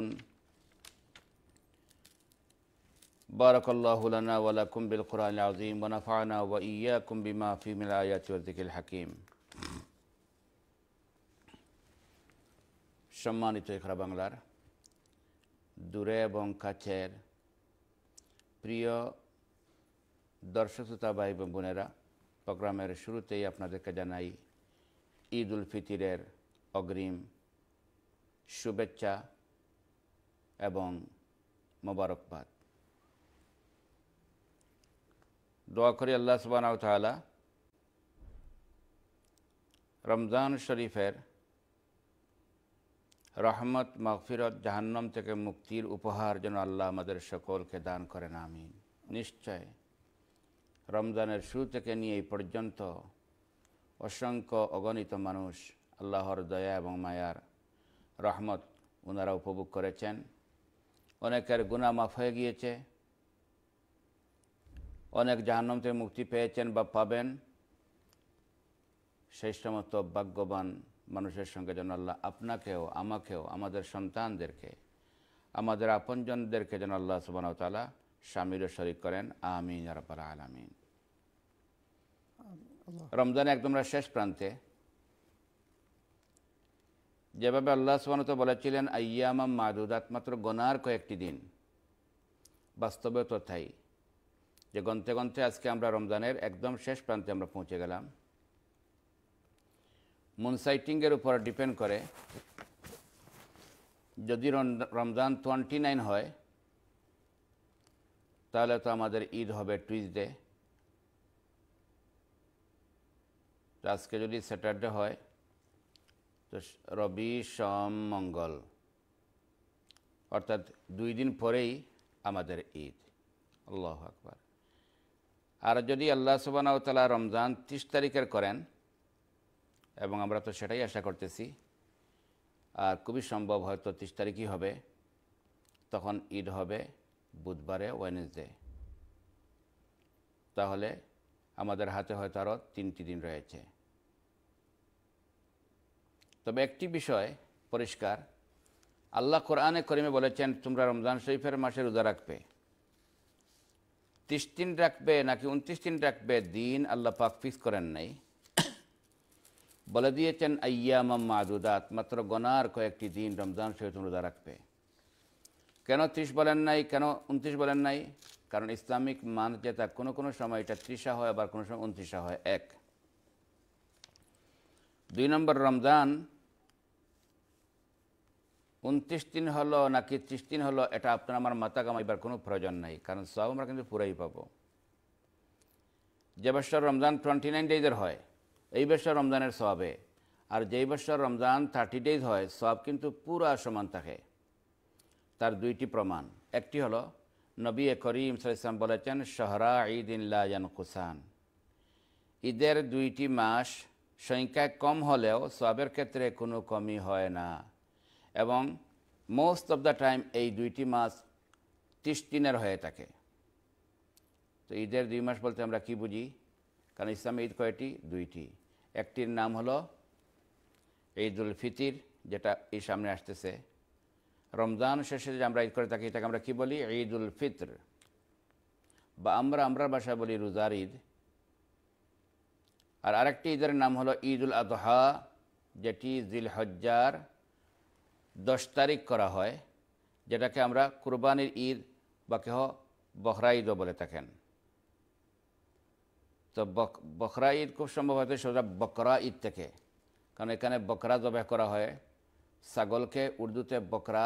থাকুন بارك الله لنا ولكم بالقرآن العظيم ونفعنا وإياكم بما في من الآيات والذكر الحكيم সম্মানিত এখরা বাংলার দূরে এবং কাছের প্রিয় দর্শকতা শ্রোতা ভাই এবং বোনেরা প্রোগ্রামের শুরুতেই আপনাদেরকে জানাই ঈদ উল ফিতিরের অগ্রিম শুভেচ্ছা এবং মোবারকবাদ দোয়া করি আল্লাহ সুবাহ রমজান শরীফের রহমত মগফিরত জাহান্নম থেকে মুক্তির উপহার যেন আল্লাহ আমাদের সকলকে দান করেন আমি নিশ্চয় রমজানের শুরু থেকে নিয়ে এই পর্যন্ত অসংখ্য অগণিত মানুষ আল্লাহর দয়া এবং মায়ার রহমত ওনারা উপভোগ করেছেন অনেকের গুণা মাফ হয়ে গিয়েছে অনেক জাহান্নাম থেকে মুক্তি পেয়েছেন বা পাবেন সেই সমস্ত ভাগ্যবান মানুষের সঙ্গে যেন আল্লাহ আপনাকেও আমাকেও আমাদের সন্তানদেরকে আমাদের আপনজনদেরকে যেন আল্লাহ সুবাহ তালা স্বামীর শরিক করেন আমিন আর আলামিন রমজানে একদম শেষ প্রান্তে যেভাবে আল্লাহ তো বলেছিলেন আইয়ামা মাদুদাত মাত্র গনার কয়েকটি দিন বাস্তবে তো তাই যে গন্তে গন্তে আজকে আমরা রমজানের একদম শেষ প্রান্তে আমরা পৌঁছে গেলাম মুনসাইটিংয়ের উপর ডিপেন্ড করে যদি রমজান টোয়েন্টি নাইন হয় তাহলে তো আমাদের ঈদ হবে টুইসডে আজকে যদি স্যাটারডে হয় তো রবি সম মঙ্গল অর্থাৎ দুই দিন পরেই আমাদের ঈদ আল্লাহ আকবর আর যদি আল্লাহ সুবানাউতালা রমজান ত্রিশ তারিখের করেন এবং আমরা তো সেটাই আশা করতেছি আর খুবই সম্ভব হয়তো ত্রিশ তারিখই হবে তখন ঈদ হবে বুধবারে ওয়েনেসডে তাহলে আমাদের হাতে হয়তো আরও তিনটি দিন রয়েছে তবে একটি বিষয় পরিষ্কার আল্লাহ কোরআনে করিমে বলেছেন তোমরা রমজান শরীফের মাসে রোজা রাখবে তিরিশ দিন রাখবে নাকি উনত্রিশ দিন রাখবে দিন আল্লাহ পাক ফিক্স করেন নাই বলে দিয়েছেন আয়ামা মাদুদাত মাত্র গনার কয়েকটি দিন রমজান শরীফ রোজা রাখবে কেন ত্রিশ বলেন নাই কেন উনত্রিশ বলেন নাই কারণ ইসলামিক মান যেটা কোনো কোনো সময় এটা ত্রিশা হয় আবার কোনো সময় উনত্রিশা হয় এক দুই নম্বর রমজান উনত্রিশ দিন হলো নাকি ত্রিশ দিন হলো এটা আপনার আমার মাথা কামাইবার কোনো প্রয়োজন নাই কারণ সব আমরা কিন্তু পুরাই পাব যে বছর রমজান টোয়েন্টি নাইন ডেজের হয় এই বছর রমজানের সবাবে আর যেই বছর রমজান থার্টি ডেজ হয় সব কিন্তু পুরা সমান থাকে তার দুইটি প্রমাণ একটি হলো নবী করিম সাল্লাম বলেছেন শহরা ঈদ ইল্লা কুসান ঈদের দুইটি মাস সংখ্যায় কম হলেও সবের ক্ষেত্রে কোনো কমই হয় না এবং মোস্ট অফ দ্য টাইম এই দুইটি মাস ত্রিশ দিনের হয়ে থাকে তো ঈদের দুই মাস বলতে আমরা কি বুঝি কারণ ইসলাম ঈদ কয়টি দুইটি একটির নাম হলো ঈদুল ফিতির যেটা এই সামনে আসতেছে রমজান শেষে যে আমরা ঈদ করে থাকি এটাকে আমরা কি বলি ঈদুল ফিতর বা আমরা আমরা বাসায় বলি রোজার ঈদ আর আরেকটি ঈদের নাম হলো ঈদ উল আদহা যেটি জিলহজ্জার দশ তারিখ করা হয় যেটাকে আমরা কুরবানির ঈদ বা কেহ বখরা ঈদও বলে থাকেন তো বখরা ঈদ খুব সম্ভব হয়তো সোজা বকরা ঈদ থেকে কারণ এখানে বকরা জবাই করা হয় ছাগলকে উর্দুতে বকরা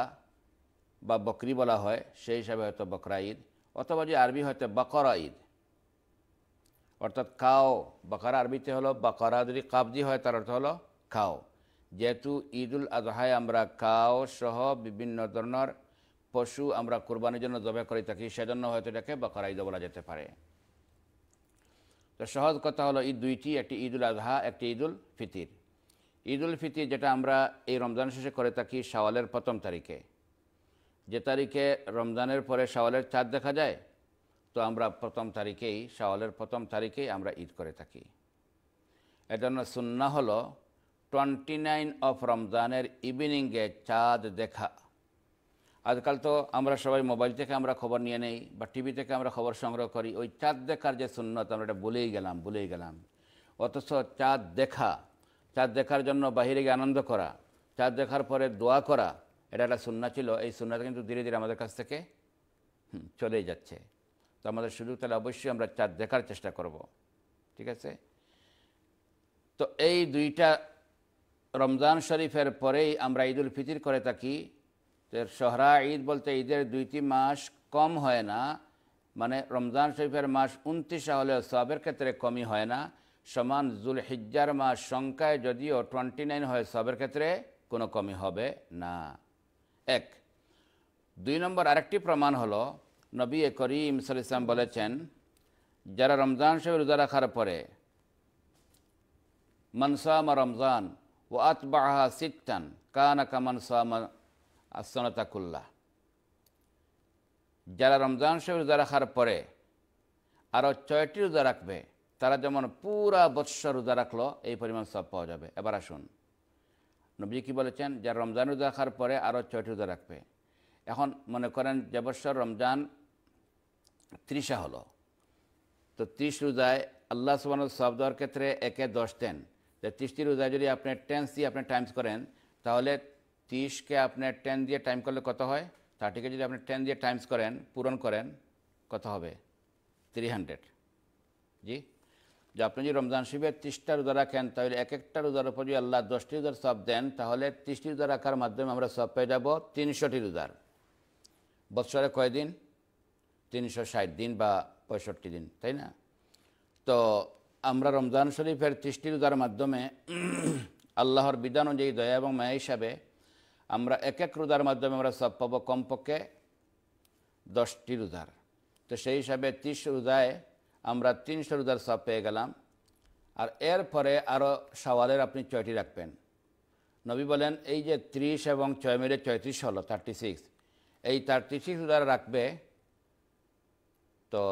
বা বকরি বলা হয় সেই হিসাবে হয়তো বকরা ঈদ অথবা যে আরবি হয়তো বকরা ঈদ অর্থাৎ কাও বাকারা আরবিতে হলো বাকারা যদি কাবজি হয় তার অর্থ হলো খাও যেহেতু ঈদুল আজহায় আমরা কাও সহ বিভিন্ন ধরনের পশু আমরা কোরবানির জন্য জবে করে থাকি সেজন্য হয়তো এটাকে বাকারা ঈদ বলা যেতে পারে তো সহজ কথা হলো ঈদ দুইটি একটি ঈদুল আজহা একটি ঈদ উল ফিতির ঈদুল ফিতির যেটা আমরা এই রমজান শেষে করে থাকি শাওয়ালের প্রথম তারিখে যে তারিখে রমজানের পরে শাওয়ালের চাঁদ দেখা যায় তো আমরা প্রথম তারিখেই শাওয়ালের প্রথম তারিখেই আমরা ঈদ করে থাকি এজন্য সুন্না হল টোয়েন্টি নাইন অফ রমজানের ইভিনিংয়ে চাঁদ দেখা আজকাল তো আমরা সবাই মোবাইল থেকে আমরা খবর নিয়ে নেই বা টিভি থেকে আমরা খবর সংগ্রহ করি ওই চাঁদ দেখার যে সুন্নত আমরা এটা ভুলেই গেলাম ভুলেই গেলাম অথচ চাঁদ দেখা চাঁদ দেখার জন্য বাহিরে গিয়ে আনন্দ করা চাঁদ দেখার পরে দোয়া করা এটা একটা সুন্না ছিল এই সুন্নাটা কিন্তু ধীরে ধীরে আমাদের কাছ থেকে চলেই যাচ্ছে তো আমাদের সুযোগ তাহলে অবশ্যই আমরা চাঁদ দেখার চেষ্টা করব ঠিক আছে তো এই দুইটা রমজান শরীফের পরেই আমরা ঈদুল ফিতির করে থাকি সহরা ঈদ বলতে ঈদের দুইটি মাস কম হয় না মানে রমজান শরীফের মাস উনত্রিশে হলেও সবের ক্ষেত্রে কমই হয় না সমান জুল হিজ্জার মাস সংখ্যায় যদিও টোয়েন্টি নাইন হয় সবের ক্ষেত্রে কোনো কমই হবে না এক দুই নম্বর আরেকটি প্রমাণ হলো নবী করিম সাল্লাম বলেছেন যারা রমজান সাহেব রোজা রাখার পরে মনসাম রমজান ও আতবাহা সিকটান কানাকা মনসাম আসনতাকুল্লাহ যারা রমজান সাহেব রোজা রাখার পরে আরও ছয়টি রোজা রাখবে তারা যেমন পুরা বৎসর রোজা রাখলো এই পরিমাণ সব পাওয়া যাবে এবার আসুন নবী কি বলেছেন যারা রমজান রোজা রাখার পরে আরও ছয়টি রোজা রাখবে এখন মনে করেন যে বৎসর রমজান ত্রিশা হলো তো ত্রিশ রোজায় আল্লাহ সুবাহ সব ক্ষেত্রে একে দশ দেন ত্রিশটি রোজায় যদি আপনি টেন্স দিয়ে আপনি টাইমস করেন তাহলে ত্রিশকে আপনি টেন দিয়ে টাইম করলে কত হয় থার্টিকে যদি আপনি টেন দিয়ে টাইমস করেন পূরণ করেন কত হবে থ্রি হান্ড্রেড জি যে আপনি যদি রমজান শিবের ত্রিশটা রোজা রাখেন তাহলে এক একটা রোজার উপর যদি আল্লাহ দশটি রোজার সব দেন তাহলে ত্রিশটি রোজা রাখার মাধ্যমে আমরা সব পেয়ে যাব তিনশোটি রোজার বৎসরে কয়দিন তিনশো দিন বা পঁয়ষট্টি দিন তাই না তো আমরা রমজান শরীফের তৃষ্টি রোজার মাধ্যমে আল্লাহর বিধান অনুযায়ী দয়া এবং মায়া হিসাবে আমরা এক এক রোজার মাধ্যমে আমরা সব পাবো কমপক্ষে দশটি রোজার তো সেই হিসাবে ত্রিশ রোজায় আমরা তিনশো রোজার সব পেয়ে গেলাম আর এরপরে আরও সওয়ালের আপনি ছয়টি রাখবেন নবী বলেন এই যে ত্রিশ এবং ছয় মিলে ছয়ত্রিশ হলো থার্টি সিক্স এই থার্টি সিক্স রোজার রাখবে তো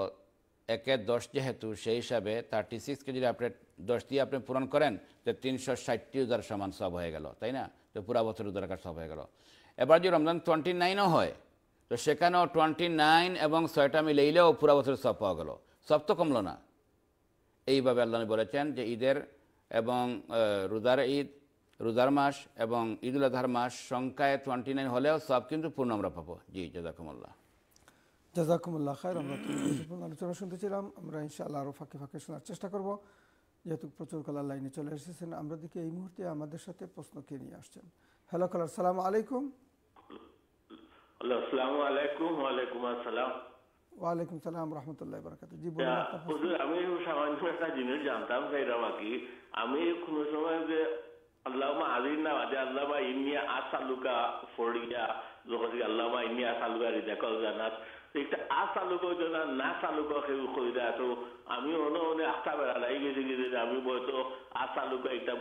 একের দশ যেহেতু সেই হিসাবে থার্টি সিক্সকে যদি আপনি দশ দিয়ে আপনি পূরণ করেন তো তিনশো ষাটটি রোজার সমান সব হয়ে গেল তাই না তো পুরা বছর রোজার কাজ সব হয়ে গেল এবার যদি রমজান টোয়েন্টি নাইনও হয় তো সেখানেও টোয়েন্টি নাইন এবং ছয়টা মিলেইলেও পুরা বছর সব পাওয়া গেল সব তো কমলো না এইভাবে আল্লাহ বলেছেন যে ঈদের এবং রোজার ঈদ রোজার মাস এবং ঈদুল আধার মাস সংখ্যায় টোয়েন্টি নাইন হলেও সব কিন্তু পূর্ণ আমরা পাবো জি জাজাকুমুল্লাহ জাজাকুমুল্লাহ আমরা আলোচনা শুনতেছিলাম আমরা ইনশাআল্লাহ আরও ফাঁকে ফাঁকে শোনার চেষ্টা করব যেহেতু প্রচুর কলার লাইনে চলে এসেছেন আমরা দিকে এই মুহূর্তে আমাদের সাথে প্রশ্ন কে নিয়ে আসছেন হ্যালো কলার সালাম আলাইকুম ওয়ালাইকুম সালাম রহমতুল্লাহ বরকাত জি বলুন আমি সামান্য একটা জিনিস জানতাম আমি সময় যে আল্লাহমা আজিনা আদে আল্লাহমা ইন্নি আসালুকা ফরিয়া যখন আল্লাহমা ইন্নি আসালুকা জানাত এটা আ চালুক না চালুক আমি আ চালুক একটা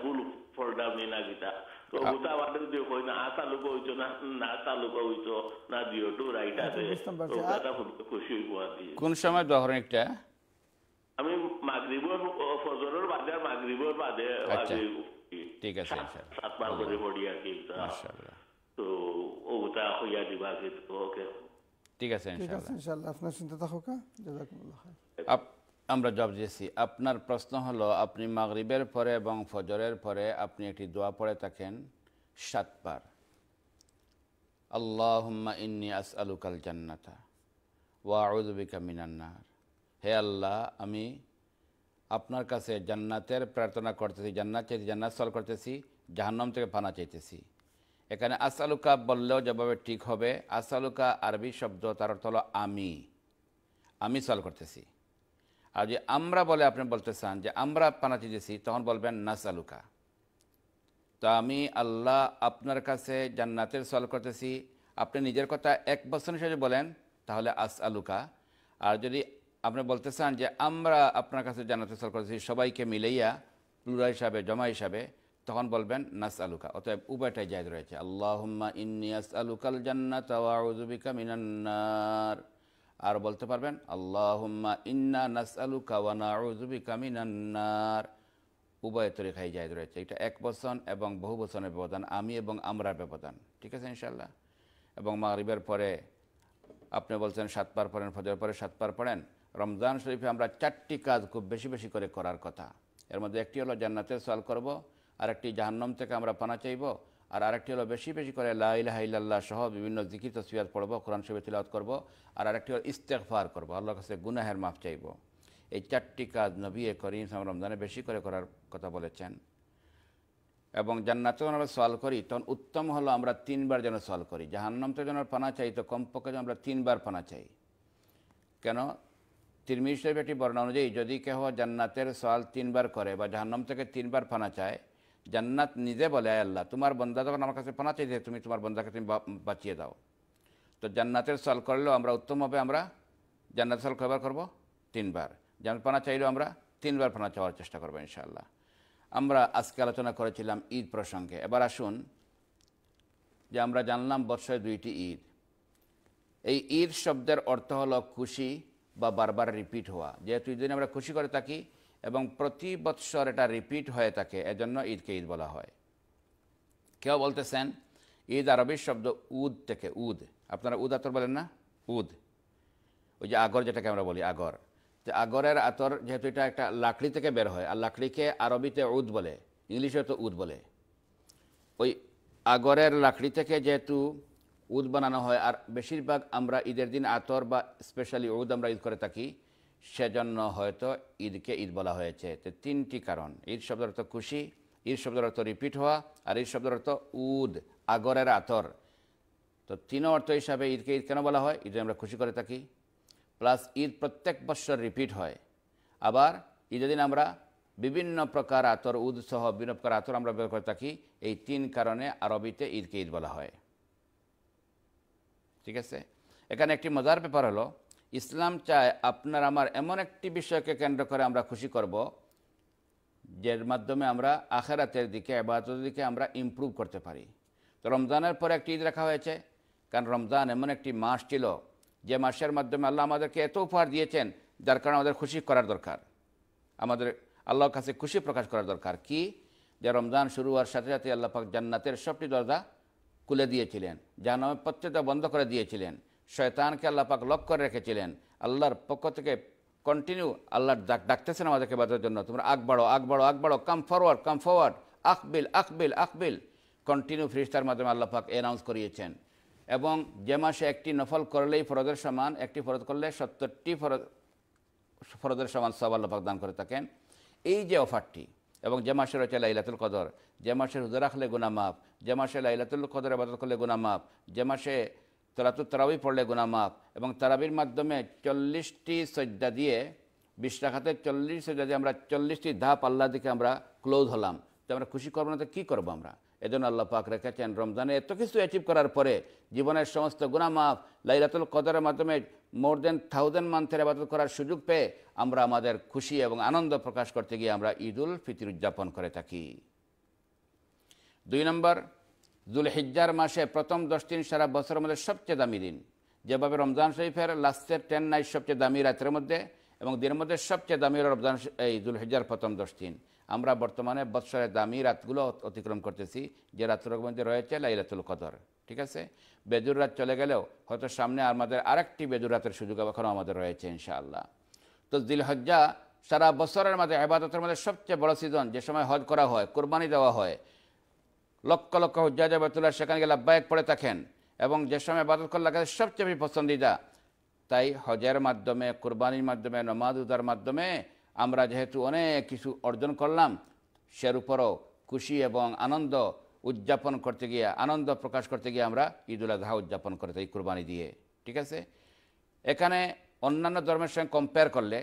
খুশি হওয়া দিয়ে কোন সময় ধরেন একটা আমি মাগরিবর ফজরের বাদে বাদে ঠিক আছে সাতবার করে পড়ি আর হইয়া দিবা কিন্তু ওকে ঠিক আছে ইনশাআল্লাহ আপনার শুনতে থাকুকা হ্যাঁ? আমরা জব দিয়েছি আপনার প্রশ্ন হলো আপনি মাগরিবের পরে এবং ফজরের পরে আপনি একটি দোয়া পড়ে থাকেন সাতবার আল্লাহ ইন্নি আস আলুকাল জান্নাতা ওয়া আউজবিকা মিনান্নার হে আল্লাহ আমি আপনার কাছে জান্নাতের প্রার্থনা করতেছি জান্নাত চাইতে জান্নাত সল করতেছি জাহান্নাম থেকে পানা চাইতেছি এখানে আসালুকা বললেও যেভাবে ঠিক হবে আসালুকা আরবি শব্দ তার অর্থ হলো আমি আমি সল করতেছি আর যে আমরা বলে আপনি বলতে চান যে আমরা পানাতে দিয়েছি তখন বলবেন নাসালুকা তো আমি আল্লাহ আপনার কাছে জান্নাতের সল করতেছি আপনি নিজের কথা এক বছর হিসেবে বলেন তাহলে আস আলুকা আর যদি আপনি বলতে চান যে আমরা আপনার কাছে জান্নাতের সল করতেছি সবাইকে মিলেইয়া প্লুরা হিসাবে জমা হিসাবে তখন বলবেন নাস আলুকা অতএব উভয়টাই জায়দ রয়েছে আল্লাহম্মা ইন্নিয়াস আলুকাল জান্নাত আউজুবিকা মিনান্নার আর বলতে পারবেন আল্লাহম্মা ইন্না নাস আলুকা ওয়ানা আউজুবিকা মিনান্নার উভয় তরিকাই জায়দ রয়েছে এটা এক বচন এবং বহু বচনের ব্যবধান আমি এবং আমরার ব্যবধান ঠিক আছে ইনশাল্লাহ এবং মাগরিবের পরে আপনি বলছেন সাতবার পড়েন ফজর পরে সাতবার পড়েন রমজান শরীফে আমরা চারটি কাজ খুব বেশি বেশি করে করার কথা এর মধ্যে একটি হলো জান্নাতের সোয়াল করবো আরেকটি জাহান্নম থেকে আমরা পানা চাইব আর আরেকটি হলো বেশি বেশি করে লাইলাহাইল্লাহ সহ বিভিন্ন জিকির তসবিয়াত পড়ব কোরআন শরীফ তিলাত করব আর আরেকটি হলো ইস্তেকফার করবো আল্লাহর কাছে গুনাহের মাফ চাইব এই চারটি কাজ নবী করিম রমজানে বেশি করে করার কথা বলেছেন এবং জান্নাত যখন আমরা সল করি তখন উত্তম হলো আমরা তিনবার যেন সল করি জাহান্নম তো যেন পানা চাই তো কমপক্ষে যেন আমরা তিনবার পানা চাই কেন তিরমিশ একটি বর্ণনা অনুযায়ী যদি কেহ জান্নাতের সল তিনবার করে বা জাহান্নম থেকে তিনবার পানা চায় জান্নাত নিজে বলে আল্লাহ তোমার বন্দা যখন আমার কাছে পানা চাইছে তুমি তোমার বন্দাকে তুমি বাঁচিয়ে দাও তো জান্নাতের সাল করলেও আমরা উত্তমভাবে আমরা জান্নাতের সাল কয়বার করবো তিনবার জান্নাত পানা চাইলেও আমরা তিনবার পানা চাওয়ার চেষ্টা করবো ইনশাআল্লাহ আমরা আজকে আলোচনা করেছিলাম ঈদ প্রসঙ্গে এবার আসুন যে আমরা জানলাম বৎসরে দুইটি ঈদ এই ঈদ শব্দের অর্থ হলো খুশি বা বারবার রিপিট হওয়া যেহেতু ঈদ আমরা খুশি করে থাকি এবং প্রতি বৎসর এটা রিপিট হয়ে থাকে এজন্য ঈদকে ঈদ বলা হয় কেউ বলতেছেন ঈদ আরবির শব্দ উদ থেকে উদ আপনারা উদ আতর বলেন না উদ ওই যে আগর যেটাকে আমরা বলি আগর যে আগরের আতর যেহেতু এটা একটা লাকড়ি থেকে বের হয় আর লাকড়িকে আরবিতে উদ বলে ইংলিশে তো উদ বলে ওই আগরের লাকড়ি থেকে যেহেতু উদ বানানো হয় আর বেশিরভাগ আমরা ঈদের দিন আতর বা স্পেশালি উদ আমরা ঈদ করে থাকি সেজন্য হয়তো ঈদকে ঈদ বলা হয়েছে তো তিনটি কারণ ঈদ শব্দের অর্থ খুশি ঈদ শব্দের অর্থ রিপিট হওয়া আর ঈদ শব্দের অর্থ উদ আগরের আতর তো তিন অর্থ হিসাবে ঈদকে ঈদ কেন বলা হয় ঈদে আমরা খুশি করে থাকি প্লাস ঈদ প্রত্যেক বছর রিপিট হয় আবার ঈদের দিন আমরা বিভিন্ন প্রকার আতর উদ সহ বিভিন্ন প্রকার আতর আমরা ব্যবহার করে থাকি এই তিন কারণে আরবিতে ঈদকে ঈদ বলা হয় ঠিক আছে এখানে একটি মজার ব্যাপার হলো ইসলাম চায় আপনার আমার এমন একটি বিষয়কে কেন্দ্র করে আমরা খুশি করব যার মাধ্যমে আমরা আখেরাতের দিকে আবাদতের দিকে আমরা ইম্প্রুভ করতে পারি তো রমজানের পরে একটি ঈদ রাখা হয়েছে কারণ রমজান এমন একটি মাস ছিল যে মাসের মাধ্যমে আল্লাহ আমাদেরকে এত উপহার দিয়েছেন যার কারণে আমাদের খুশি করার দরকার আমাদের আল্লাহর কাছে খুশি প্রকাশ করার দরকার কি যে রমজান শুরু হওয়ার সাথে সাথে আল্লাহ পাক জান্নাতের সবটি দরজা খুলে দিয়েছিলেন নামে প্রত্যেকটা বন্ধ করে দিয়েছিলেন শয়তানকে আল্লাহ পাক লক করে রেখেছিলেন আল্লাহর পক্ষ থেকে কন্টিনিউ আল্লাহ ডাক ডাকতেছেন আমাদেরকে বাঁচার জন্য তোমরা আগ বাড়ো আগ বাড়ো আগ বাড়ো কাম ফরওয়ার্ড কাম ফরওয়ার্ড আকবিল আকবিল আকবিল কন্টিনিউ ফ্রিস্টার মাধ্যমে আল্লাহ পাক অ্যানাউন্স করিয়েছেন এবং যে মাসে একটি নফল করলেই ফরজের সমান একটি ফরজ করলে সত্তরটি ফরজ ফরজের সমান সব আল্লাহ পাক দান করে থাকেন এই যে অফারটি এবং যে মাসে রয়েছে লাইলাতুল কদর যে মাসে রোজা রাখলে গুনামাফ যে মাসে লাইলাতুল কদর আবাদত করলে গুনামাফ যে মাসে তো তারাবি পড়লে গুনা মাফ এবং তারাবির মাধ্যমে চল্লিশটি সজ্জা দিয়ে বিশ্বাখাতের চল্লিশ সজ্জা দিয়ে আমরা চল্লিশটি ধাপ আল্লাহ দিকে আমরা ক্লোজ হলাম তো আমরা খুশি করবো না তো কী করবো আমরা এজন্য আল্লাহ পাক রেখেছেন রমজানে এত কিছু অ্যাচিভ করার পরে জীবনের সমস্ত গুণা মাফ লাইলাতুল কদরের মাধ্যমে মোর দেন থাউজেন্ড মান্থের আবাদত করার সুযোগ পেয়ে আমরা আমাদের খুশি এবং আনন্দ প্রকাশ করতে গিয়ে আমরা ঈদুল ফিতির উদযাপন করে থাকি দুই নম্বর জুল হিজ্জার মাসে প্রথম দশ দিন সারা বছরের মধ্যে সবচেয়ে দামি দিন যেভাবে রমজান শরীফের লাস্টের টেন নাইট সবচেয়ে দামি রাতের মধ্যে এবং দিনের মধ্যে সবচেয়ে দামি রমজান এই জুল হিজ্জার প্রথম দশ দিন আমরা বর্তমানে বৎসরের দামি রাতগুলো অতিক্রম করতেছি যে রাতের মধ্যে রয়েছে লাইলাতুল কদর ঠিক আছে বেজুর রাত চলে গেলেও হয়তো সামনে আমাদের আরেকটি বেজুর রাতের সুযোগ এখনও আমাদের রয়েছে ইনশাআল্লাহ তো দিলহজ্জা সারা বছরের মাঝে আবাদতের মধ্যে সবচেয়ে বড় সিজন যে সময় হজ করা হয় কোরবানি দেওয়া হয় লক্ষ লক্ষ হজ্জাজ বেতুল্লাহ সেখানে গেলে আব্বায়ক পড়ে থাকেন এবং যে সময় বাদত করল্লাহ কাছে সবচেয়ে বেশি পছন্দিদা তাই হজের মাধ্যমে কোরবানির মাধ্যমে নমাজ উদার মাধ্যমে আমরা যেহেতু অনেক কিছু অর্জন করলাম সের উপরও খুশি এবং আনন্দ উদযাপন করতে গিয়ে আনন্দ প্রকাশ করতে গিয়ে আমরা ঈদ উল আজহা উদযাপন করে থাকি কুরবানি দিয়ে ঠিক আছে এখানে অন্যান্য ধর্মের সঙ্গে কম্পেয়ার করলে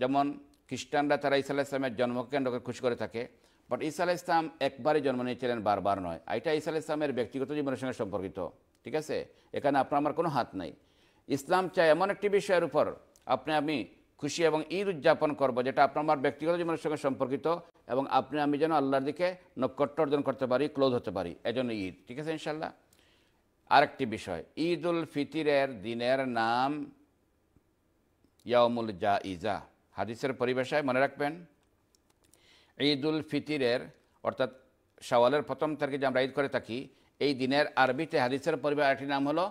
যেমন খ্রিস্টানরা তারা ইসা ইসলামের জন্মকে কেন্দ্র করে খুশি করে থাকে বাট ইসা আলাহ ইসলাম একবারই জন্ম নিয়েছিলেন বারবার নয় এটা ইসা আলাহ ইসলামের ব্যক্তিগত জীবনের সঙ্গে সম্পর্কিত ঠিক আছে এখানে আপনার আমার কোনো হাত নাই ইসলাম চায় এমন একটি বিষয়ের উপর আপনি আমি খুশি এবং ঈদ উদযাপন করবো যেটা আপনার আমার ব্যক্তিগত জীবনের সঙ্গে সম্পর্কিত এবং আপনি আমি যেন আল্লাহর দিকে নক্ষত্র অর্জন করতে পারি ক্লোজ হতে পারি এজন্য ঈদ ঠিক আছে ইনশাল্লাহ আরেকটি বিষয় ঈদ উল ফিতিরের দিনের নাম ইয়ামুল জা ইজা হাদিসের পরিবেশায় মনে রাখবেন ঈদ উল ফিতিরের অর্থাৎ সওয়ালের প্রথম তারিখে যে আমরা ঈদ করে থাকি এই দিনের আরবিতে হাদিসের পরিবার আরেকটি নাম হলো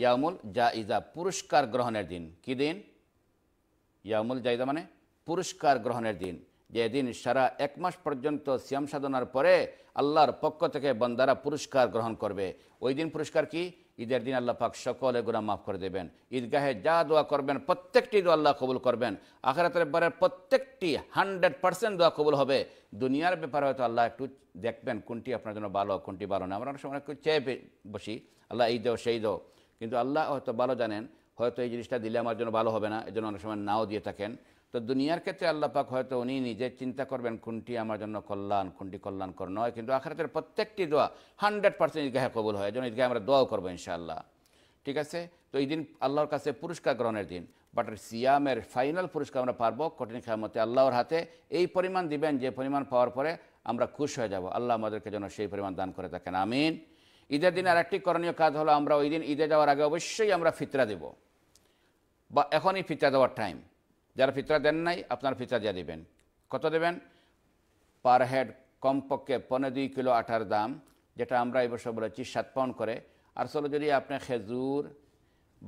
ইয়ামুল জা ইজা পুরস্কার গ্রহণের দিন কি দিন ইয়ামুল জাইজা মানে পুরস্কার গ্রহণের দিন যেদিন সারা এক মাস পর্যন্ত সিয়াম সাধনার পরে আল্লাহর পক্ষ থেকে বন্দারা পুরস্কার গ্রহণ করবে ওই দিন পুরস্কার কি ঈদের দিন আল্লাহ পাক সকলে গুণা মাফ করে দেবেন ঈদগাহে যা দোয়া করবেন প্রত্যেকটি দোয়া আল্লাহ কবুল করবেন আখেরাতের ব্যাপারে প্রত্যেকটি হান্ড্রেড পার্সেন্ট দোয়া কবুল হবে দুনিয়ার ব্যাপারে হয়তো আল্লাহ একটু দেখবেন কোনটি আপনার জন্য ভালো কোনটি ভালো না আমরা অনেক সময় একটু চেয়ে বসি আল্লাহ এই দেও সেই দেও কিন্তু আল্লাহ হয়তো ভালো জানেন হয়তো এই জিনিসটা দিলে আমার জন্য ভালো হবে না এজন্য অনেক সময় নাও দিয়ে থাকেন তো দুনিয়ার ক্ষেত্রে আল্লাহ হয়তো উনি নিজে চিন্তা করবেন কোনটি আমার জন্য কল্যাণ কোনটি কল্যাণকর নয় কিন্তু আখারাতের প্রত্যেকটি দোয়া হান্ড্রেড পার্সেন্ট ঈদগাহে কবুল হয় যেন ঈদগাহে আমরা দোয়াও করবো ইনশাআল্লাহ ঠিক আছে তো এই দিন আল্লাহর কাছে পুরস্কার গ্রহণের দিন বাট সিয়ামের ফাইনাল পুরস্কার আমরা পারবো কঠিন খেয়ামতে আল্লাহর হাতে এই পরিমাণ দিবেন যে পরিমাণ পাওয়ার পরে আমরা খুশ হয়ে যাব আল্লাহ আমাদেরকে যেন সেই পরিমাণ দান করে থাকেন আমিন ঈদের দিন আর একটি করণীয় কাজ হলো আমরা ওই দিন ঈদে যাওয়ার আগে অবশ্যই আমরা ফিতরা দেব বা এখনই ফিতরা দেওয়ার টাইম যারা ফিতরা দেন নাই আপনারা ফিতরা দিয়ে দেবেন কত দেবেন পার হেড কমপক্ষে পনেরো দুই কিলো আটার দাম যেটা আমরা এবছর বলেছি সাত পাউন্ড করে আর চলো যদি আপনি খেজুর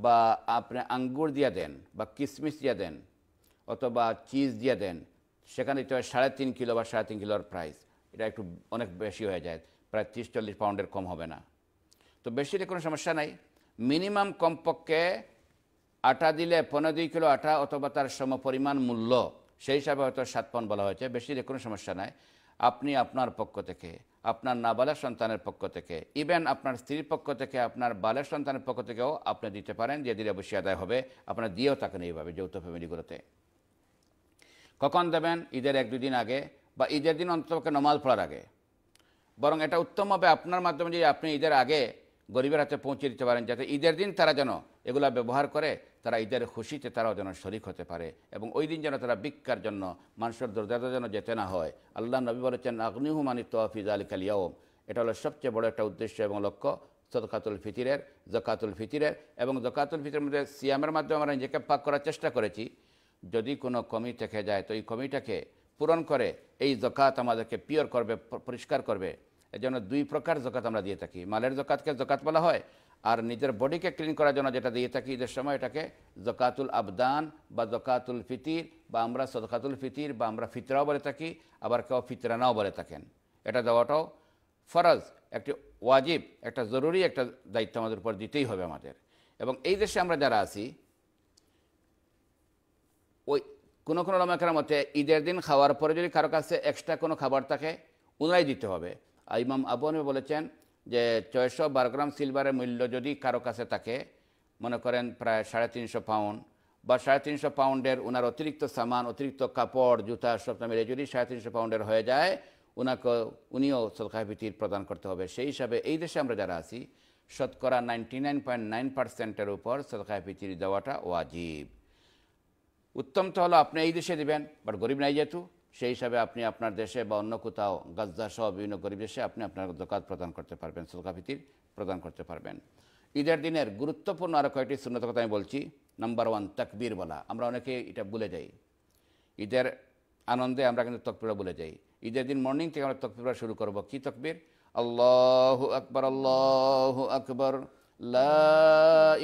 বা আপনি আঙ্গুর দিয়ে দেন বা কিশমিশ দিয়ে দেন অথবা চিজ দিয়ে দেন সেখানে দিতে হয় সাড়ে তিন কিলো বা সাড়ে তিন কিলোর প্রাইস এটা একটু অনেক বেশি হয়ে যায় প্রায় তিরিশ চল্লিশ পাউন্ডের কম হবে না তো বেশি কোনো সমস্যা নাই মিনিমাম কমপক্ষে আটা দিলে পনেরো দুই কিলো আটা অথবা তার সম পরিমাণ মূল্য সেই হিসাবে হয়তো সাত বলা হয়েছে বেশি কোনো সমস্যা নাই আপনি আপনার পক্ষ থেকে আপনার নাবালের সন্তানের পক্ষ থেকে ইভেন আপনার স্ত্রীর পক্ষ থেকে আপনার বালের সন্তানের পক্ষ থেকেও আপনি দিতে পারেন যে দিলে অবশ্যই আদায় হবে আপনার দিয়েও থাকেন এইভাবে যৌথ ফ্যামিলিগুলোতে কখন দেবেন ঈদের এক দুদিন আগে বা ঈদের দিন অন্ততপক্ষে নমাল পড়ার আগে বরং এটা উত্তম হবে আপনার মাধ্যমে যদি আপনি ঈদের আগে গরিবের হাতে পৌঁছে দিতে পারেন যাতে ঈদের দিন তারা যেন এগুলা ব্যবহার করে তারা ঈদের খুশিতে তারাও যেন শরিক হতে পারে এবং ওই দিন যেন তারা ভিক্ষার জন্য মানুষের দরজাতে যেন যেতে না হয় আল্লাহ নবী বলেছেন আগ্নিহুমানি তহফিজ আলী কালিয়াওম এটা হলো সবচেয়ে বড় একটা উদ্দেশ্য এবং লক্ষ্য সদকাতুল ফিতিরের জকাতুল ফিতিরের এবং জকাতুল ফিতিরের মধ্যে সিয়ামের মাধ্যমে আমরা নিজেকে পাক করার চেষ্টা করেছি যদি কোনো কমি থেকে যায় তো এই কমিটাকে পূরণ করে এই জকাত আমাদেরকে পিওর করবে পরিষ্কার করবে এজন্য দুই প্রকার জকাত আমরা দিয়ে থাকি মালের জকাতকে জকাত বলা হয় আর নিজের বডিকে ক্লিন করার জন্য যেটা দিয়ে থাকি ঈদের সময় এটাকে জকাতুল আবদান বা জকাতুল ফিতির বা আমরা সদকাতুল ফিতির বা আমরা ফিতরাও বলে থাকি আবার কেউ ফিতরানাও বলে থাকেন এটা দেওয়াটাও ফরজ একটি ওয়াজিব একটা জরুরি একটা দায়িত্ব আমাদের উপর দিতেই হবে আমাদের এবং এই দেশে আমরা যারা আছি ওই কোনো কোনো লমাকার মতে ঈদের দিন খাওয়ার পরে যদি কারো কাছে এক্সট্রা কোনো খাবার থাকে উনারাই দিতে হবে ইমাম আবনে বলেছেন যে ছয়শো বারো গ্রাম সিলভারের মূল্য যদি কারো কাছে থাকে মনে করেন প্রায় সাড়ে তিনশো পাউন্ড বা সাড়ে তিনশো পাউন্ডের ওনার অতিরিক্ত সামান অতিরিক্ত কাপড় জুতা সব মিলে যদি সাড়ে তিনশো পাউন্ডের হয়ে যায় ওনাকে উনিও সদকা ভিত্তির প্রদান করতে হবে সেই হিসাবে এই দেশে আমরা যারা আছি শতকরা নাইনটি নাইন পয়েন্ট নাইন পার্সেন্টের উপর সদকা ভিত্তির দেওয়াটা ওয়াজিব উত্তম তো হলো আপনি এই দেশে দেবেন বাট গরিব নাই যেহেতু সেই হিসাবে আপনি আপনার দেশে বা অন্য কোথাও গাজ্জা সহ বিভিন্ন গরিব দেশে আপনি আপনার জকাত প্রদান করতে পারবেন সদকাফিতির প্রদান করতে পারবেন ঈদের দিনের গুরুত্বপূর্ণ আরও কয়েকটি শূন্যতার কথা আমি বলছি নাম্বার ওয়ান তাকবীর বলা আমরা অনেকে এটা ভুলে যাই ঈদের আনন্দে আমরা কিন্তু তকবিরা বলে যাই ঈদের দিন মর্নিং থেকে আমরা তকবিরা শুরু করব কি তকবির আল্লাহ আকবর আল্লাহ আকবর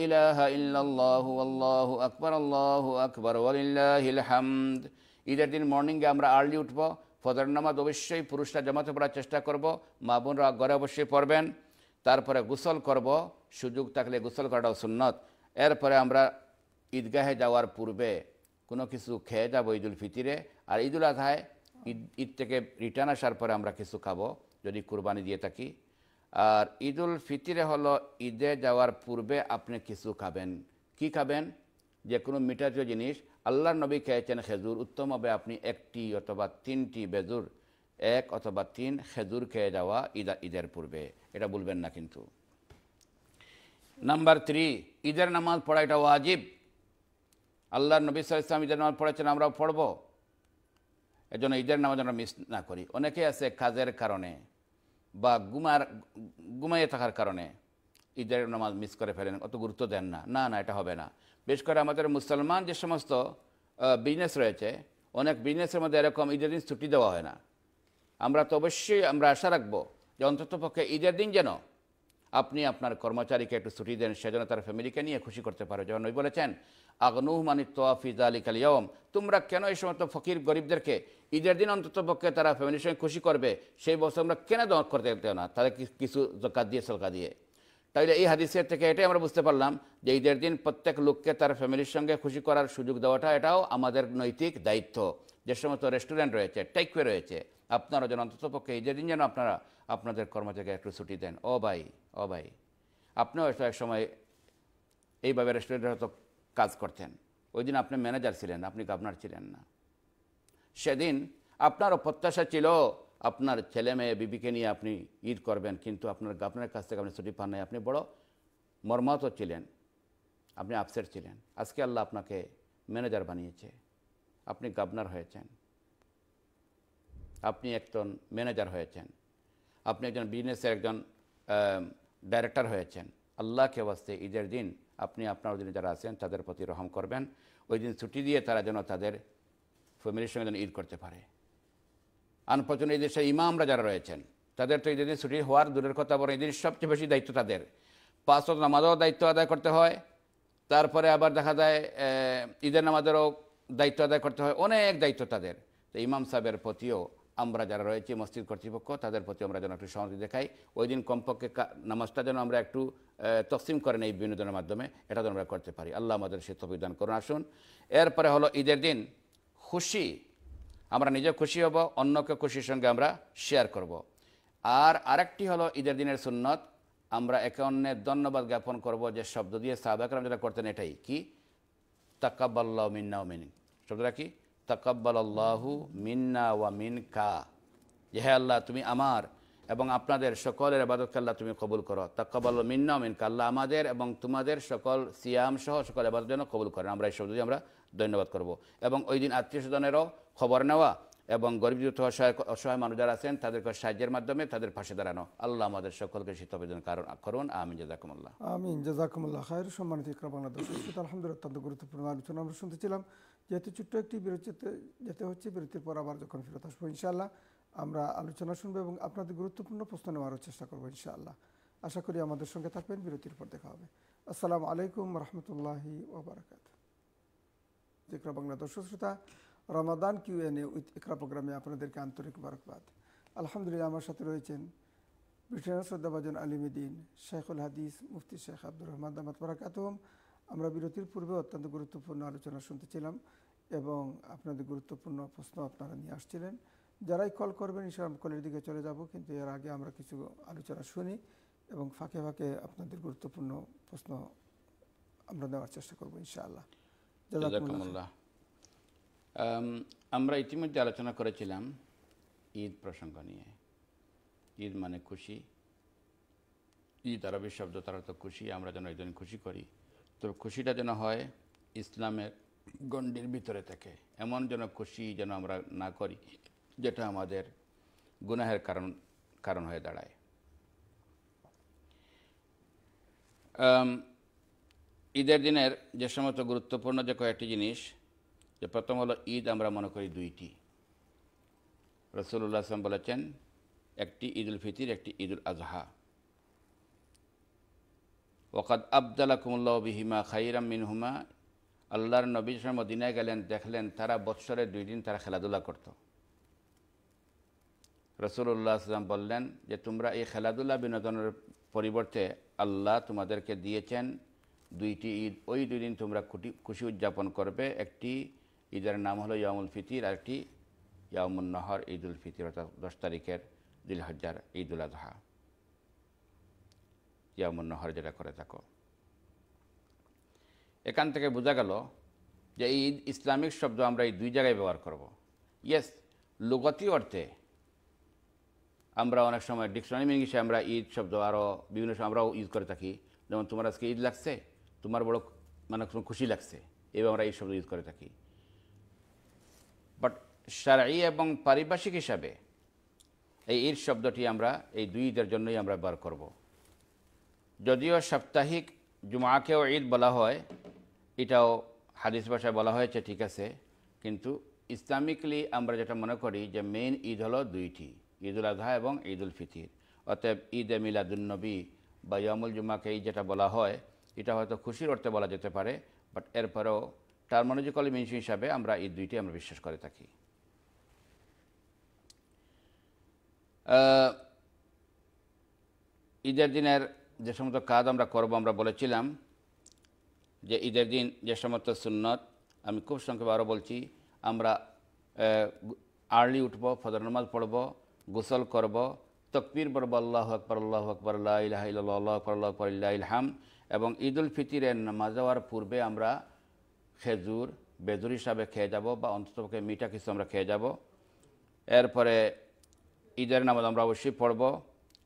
ইলাহা ইল্লাল্লাহু আল্লাহু আকবর আল্লাহ আকবর ওয়ালিল্লাহিল হামদ ঈদের দিন মর্নিংয়ে আমরা আর্লি উঠব ফজর নামাজ অবশ্যই পুরুষরা জমাতে পড়ার চেষ্টা করব মা বোনরা ঘরে অবশ্যই পড়বেন তারপরে গোসল করব সুযোগ থাকলে গোসল করাটাও সুন্নত এরপরে আমরা ঈদগাহে যাওয়ার পূর্বে কোনো কিছু খেয়ে যাবো ঈদুল ফিতিরে আর ঈদুল আধায় ঈদ ঈদ থেকে রিটার্ন আসার পরে আমরা কিছু খাবো যদি কুরবানি দিয়ে থাকি আর ঈদুল ফিতিরে হলো ঈদে যাওয়ার পূর্বে আপনি কিছু খাবেন কি খাবেন যে কোনো মিঠাতীয় জিনিস আল্লাহ নবী খেয়েছেন খেজুর উত্তম হবে আপনি একটি অথবা তিনটি বেজুর এক অথবা তিন খেজুর খেয়ে যাওয়া ঈদা ঈদের পূর্বে এটা বলবেন না কিন্তু নাম্বার থ্রি ঈদের নামাজ পড়া এটা ওয়াজিব আল্লাহ নবী ইসলাম ঈদের নামাজ পড়েছেন আমরাও পড়ব জন্য ঈদের নামাজ আমরা মিস না করি অনেকে আছে কাজের কারণে বা গুমার গুমাইয়ে থাকার কারণে ঈদের নামাজ মিস করে ফেলেন অত গুরুত্ব দেন না না না এটা হবে না বিশেষ করে আমাদের মুসলমান যে সমস্ত বিজনেস রয়েছে অনেক বিজনেসের মধ্যে এরকম ঈদের দিন ছুটি দেওয়া হয় না আমরা তো অবশ্যই আমরা আশা রাখবো যে অন্ততপক্ষে ঈদের দিন যেন আপনি আপনার কর্মচারীকে একটু ছুটি দেন সেজন্য তার ফ্যামিলিকে নিয়ে খুশি করতে পারে যেমন ওই বলেছেন আগনুহ মানি তোয়াফিজ আলী কালিয়ম তোমরা কেন এই সমস্ত ফকির গরিবদেরকে ঈদের দিন অন্ততপক্ষে তারা ফ্যামিলির সঙ্গে খুশি করবে সেই বছর আমরা কেন দর করতে দেও না তাদের কিছু জকাত দিয়ে সলকা দিয়ে তাইলে এই হাদিসের থেকে এটাই আমরা বুঝতে পারলাম যে ঈদের দিন প্রত্যেক লোককে তার ফ্যামিলির সঙ্গে খুশি করার সুযোগ দেওয়াটা এটাও আমাদের নৈতিক দায়িত্ব যে সমস্ত রেস্টুরেন্ট রয়েছে টেকওয়ে রয়েছে আপনারা যেন অন্ততপক্ষে ঈদের দিন যেন আপনারা আপনাদের কর্ম থেকে একটু ছুটি দেন ও ভাই ও ভাই আপনিও হয়তো এক সময় এইভাবে রেস্টুরেন্টের হয়তো কাজ করতেন ওই দিন আপনি ম্যানেজার ছিলেন আপনি গভর্নর ছিলেন না সেদিন আপনারও প্রত্যাশা ছিল আপনার ছেলে মেয়ে বিবিকে নিয়ে আপনি ঈদ করবেন কিন্তু আপনার আপনার কাছ থেকে আপনি ছুটি পান নাই আপনি বড় মর্মাত ছিলেন আপনি আপসেট ছিলেন আজকে আল্লাহ আপনাকে ম্যানেজার বানিয়েছে আপনি গভর্নর হয়েছেন আপনি একজন ম্যানেজার হয়েছেন আপনি একজন বিজনেসের একজন ডাইরেক্টর হয়েছেন আল্লাহকে বাস্তে ঈদের দিন আপনি আপনার দিনে যারা আছেন তাদের প্রতি রহম করবেন ওই দিন ছুটি দিয়ে তারা যেন তাদের ফ্যামিলির সঙ্গে যেন ঈদ করতে পারে আনপচন এই দেশের ইমামরা যারা রয়েছেন তাদের তো এই দিন ছুটি হওয়ার দূরের কথা বলে দিন সবচেয়ে বেশি দায়িত্ব তাদের পাঁচ নামাজও দায়িত্ব আদায় করতে হয় তারপরে আবার দেখা যায় ঈদের নামাজেরও দায়িত্ব আদায় করতে হয় অনেক দায়িত্ব তাদের তো ইমাম সাহেবের প্রতিও আমরা যারা রয়েছি মসজিদ কর্তৃপক্ষ তাদের প্রতি আমরা যেন একটু সহমতি দেখাই ওই দিন কমপক্ষে নামাজটা যেন আমরা একটু তকসিম করেন এই বিনোদনের মাধ্যমে এটা যেন আমরা করতে পারি আল্লাহ আমাদের সে তবিদান করুন আসুন এরপরে হলো ঈদের দিন খুশি আমরা নিজে খুশি হব অন্যকে খুশির সঙ্গে আমরা শেয়ার করব। আর আরেকটি হলো ঈদের দিনের সুন্নত আমরা একে অন্যের ধন্যবাদ জ্ঞাপন করব যে শব্দ দিয়ে সাহবাকরাম যেটা করতেন এটাই কি তাকাবাল্লাহ মিন্না মিন শব্দটা কি তাকাব্বাল্লাহু মিন্না ওয়া মিন কা হে আল্লাহ তুমি আমার এবং আপনাদের সকলের আবাদতকে আল্লাহ তুমি কবুল করো তাকাবাল মিন্না কা আল্লাহ আমাদের এবং তোমাদের সকল সিয়াম সহ সকল আবাদত যেন কবুল করেন আমরা এই শব্দ দিয়ে আমরা ধন্যবাদ করব এবং ওই দিন আত্মীয় স্বজনেরও খবর নেওয়া এবং গরিব যুদ্ধ অসহায় অসহায় মানুষ যারা আছেন তাদেরকে সাহায্যের মাধ্যমে তাদের পাশে দাঁড়ানো আল্লাহ আমাদের সকলকে শীত আবেদন কারণ করুন আমি জাজাকুমুল্লাহ আমি জাজাকুমুল্লাহ খায়ের সম্মানিত ইকরা বাংলাদেশ আলহামদুলিল্লাহ অত্যন্ত গুরুত্বপূর্ণ আলোচনা আমরা শুনতেছিলাম যেহেতু ছোট্ট একটি বিরতিতে যেতে হচ্ছে বিরতির পর আবার যখন ফেরত আসবো ইনশাআল্লাহ আমরা আলোচনা শুনবো এবং আপনাদের গুরুত্বপূর্ণ প্রশ্ন নেওয়ারও চেষ্টা করবো ইনশাআল্লাহ আশা করি আমাদের সঙ্গে থাকবেন বিরতির পর দেখা হবে আসসালামু আলাইকুম রহমতুল্লাহি ওবরাকাত জিক্রা বাংলা দর্শক শ্রোতা রমাদান Q and A with Iqra প্রোগ্রামে আপনাদেরকে আন্তরিক বারকবাদ আলহামদুলিল্লাহ আমার সাথে রয়েছেন ব্রিটেনের শ্রদ্ধাভাজন আলিমুদ্দিন শেখুল হাদিস মুফতি শেখ আব্দুর রহমান দামাত বারাকাতম আমরা বিরতির পূর্বে অত্যন্ত গুরুত্বপূর্ণ আলোচনা শুনতেছিলাম এবং আপনাদের গুরুত্বপূর্ণ প্রশ্ন আপনারা নিয়ে আসছিলেন যারাই কল করবেন ইসলাম কলের দিকে চলে যাব কিন্তু এর আগে আমরা কিছু আলোচনা শুনি এবং ফাঁকে ফাঁকে আপনাদের গুরুত্বপূর্ণ প্রশ্ন আমরা দেওয়ার চেষ্টা করবো ইনশাআল্লাহ জাজাকুমুল্লাহ Um, আমরা ইতিমধ্যে আলোচনা করেছিলাম ঈদ প্রসঙ্গ নিয়ে ঈদ মানে খুশি ঈদ আরবি শব্দ তারা তো খুশি আমরা যেন একজন খুশি করি তো খুশিটা যেন হয় ইসলামের গণ্ডির ভিতরে থেকে এমন যেন খুশি যেন আমরা না করি যেটা আমাদের গুনাহের কারণ কারণ হয়ে দাঁড়ায় um, ঈদের দিনের যে সমস্ত গুরুত্বপূর্ণ যে কয়েকটি জিনিস যে প্রথম হলো ঈদ আমরা মনে করি দুইটি রসুল্লাহ আসলাম বলেছেন একটি ঈদুল ফিতির একটি ঈদুল আজহা ওকাদ আবদাল্লা কুমুল্লাহ বিহিমা খাইরাম মিনহুমা আল্লাহর নবী দিনায় গেলেন দেখলেন তারা বৎসরে দুই দিন তারা খেলাধুলা করত রসুল্লাহ আসলাম বললেন যে তোমরা এই খেলাধুলা বিনোদনের পরিবর্তে আল্লাহ তোমাদেরকে দিয়েছেন দুইটি ঈদ ওই দুই দিন তোমরা খুশি উদযাপন করবে একটি ঈদের নাম হলো ইয়ামুল ফিতির আর একটি ইয়ামুল নহর ঈদ উল ফিতির অর্থাৎ দশ তারিখের দিলহজ্জার ঈদ উল আজহা ইয়ামুল নহর যেটা করে থাকো এখান থেকে বোঝা গেল যে এই ইসলামিক শব্দ আমরা এই দুই জায়গায় ব্যবহার করব। ইয়েস লুগতি অর্থে আমরা অনেক সময় ডিকশনারি মিনিং হিসেবে আমরা ঈদ শব্দ আরও বিভিন্ন সময় আমরাও ইউজ করে থাকি যেমন তোমার আজকে ঈদ লাগছে তোমার বড় মানে খুশি লাগছে এভাবে আমরা এই শব্দ ইউজ করে থাকি বাট সারাই এবং পারিপার্শ্বিক হিসাবে এই ঈদ শব্দটি আমরা এই দুইদের জন্যই আমরা বার করব। যদিও সাপ্তাহিক জুমাকেও ঈদ বলা হয় এটাও হাদিস ভাষায় বলা হয়েছে ঠিক আছে কিন্তু ইসলামিকলি আমরা যেটা মনে করি যে মেইন ঈদ হলো দুইটি ঈদ উল আজহা এবং ঈদ উল ফিতির অতএব ঈদ এ মিলাদুলনবী বা ইয়ামুল জুমাকে ঈদ যেটা বলা হয় এটা হয়তো খুশির অর্থে বলা যেতে পারে বাট এরপরেও টার্মোলজিক্যাল মেনশন হিসাবে আমরা এই দুইটি আমরা বিশ্বাস করে থাকি ঈদের দিনের যে সমস্ত কাজ আমরা করব আমরা বলেছিলাম যে ঈদের দিন যে সমস্ত সুন্নত আমি খুব সংক্ষেপে আরও বলছি আমরা আর্লি উঠব ফদর নামাজ পড়ব গোসল করব তকবির পড়ব আল্লাহ আকবর আল্লাহ আকবর আল্লাহ ইহ আল্লাহ আকবর আল্লাহ আকবর ইল্লাহ এবং ঈদ উল ফিতিরের নামাজ হওয়ার পূর্বে আমরা খেজুর বেজুর হিসাবে খেয়ে যাব বা অন্ততপক্ষে মিঠা কিছু আমরা খেয়ে যাব এরপরে ঈদের নামাজ আমরা অবশ্যই পড়ব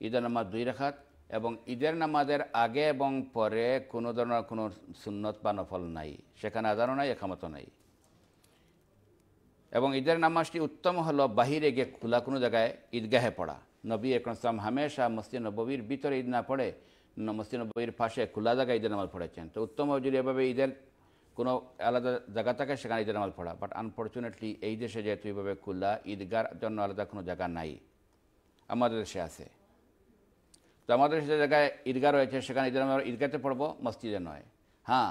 ঈদের নামাজ দুই রেখাত এবং ঈদের নামাজের আগে এবং পরে কোনো ধরনের কোনো সুন্নত বা নফল নাই সেখানে আদারও নাই একামত নাই এবং ঈদের নামাজটি উত্তম হলো বাহিরে গিয়ে খোলা কোনো জায়গায় ঈদগাহে পড়া নবী একরম হামেশা মসজিদ নবীর ভিতরে ঈদ না পড়ে মসজিদ নবীর পাশে খোলা জায়গায় ঈদের নামাজ পড়েছেন তো উত্তম যদি এভাবে ঈদের কোনো আলাদা জায়গা থাকে সেখানে ঈদের নামাজ পড়া বাট আনফর্চুনেটলি এই দেশে যেহেতু এইভাবে খুল্লা ঈদগার জন্য আলাদা কোনো জায়গা নাই আমাদের দেশে আছে তো আমাদের দেশে জায়গায় ঈদগাহ রয়েছে সেখানে ঈদের নামাজ ঈদগাতে পড়বো মসজিদে নয় হ্যাঁ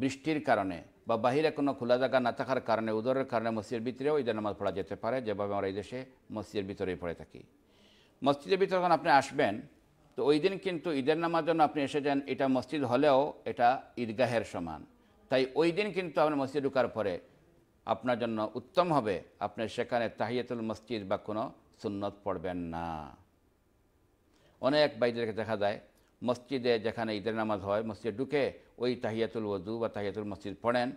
বৃষ্টির কারণে বা বাহিরে কোনো খোলা জায়গা না থাকার কারণে উদরের কারণে মসজিদের ভিতরেও ঈদের নামাজ পড়া যেতে পারে যেভাবে আমরা এই দেশে মসজিদের ভিতরেই পড়ে থাকি মসজিদের ভিতরে যখন আপনি আসবেন তো ওই দিন কিন্তু ঈদের নামার জন্য আপনি এসেছেন এটা মসজিদ হলেও এটা ঈদগাহের সমান তাই ওই দিন কিন্তু আপনার মসজিদে ঢুকার পরে আপনার জন্য উত্তম হবে আপনি সেখানে তাহিয়াতুল মসজিদ বা কোনো সুন্নত পড়বেন না অনেক বাইদেরকে দেখা যায় মসজিদে যেখানে ঈদের নামাজ হয় মসজিদে ঢুকে ওই তাহিয়াতুল ওজু বা তাহিয়াতুল মসজিদ পড়েন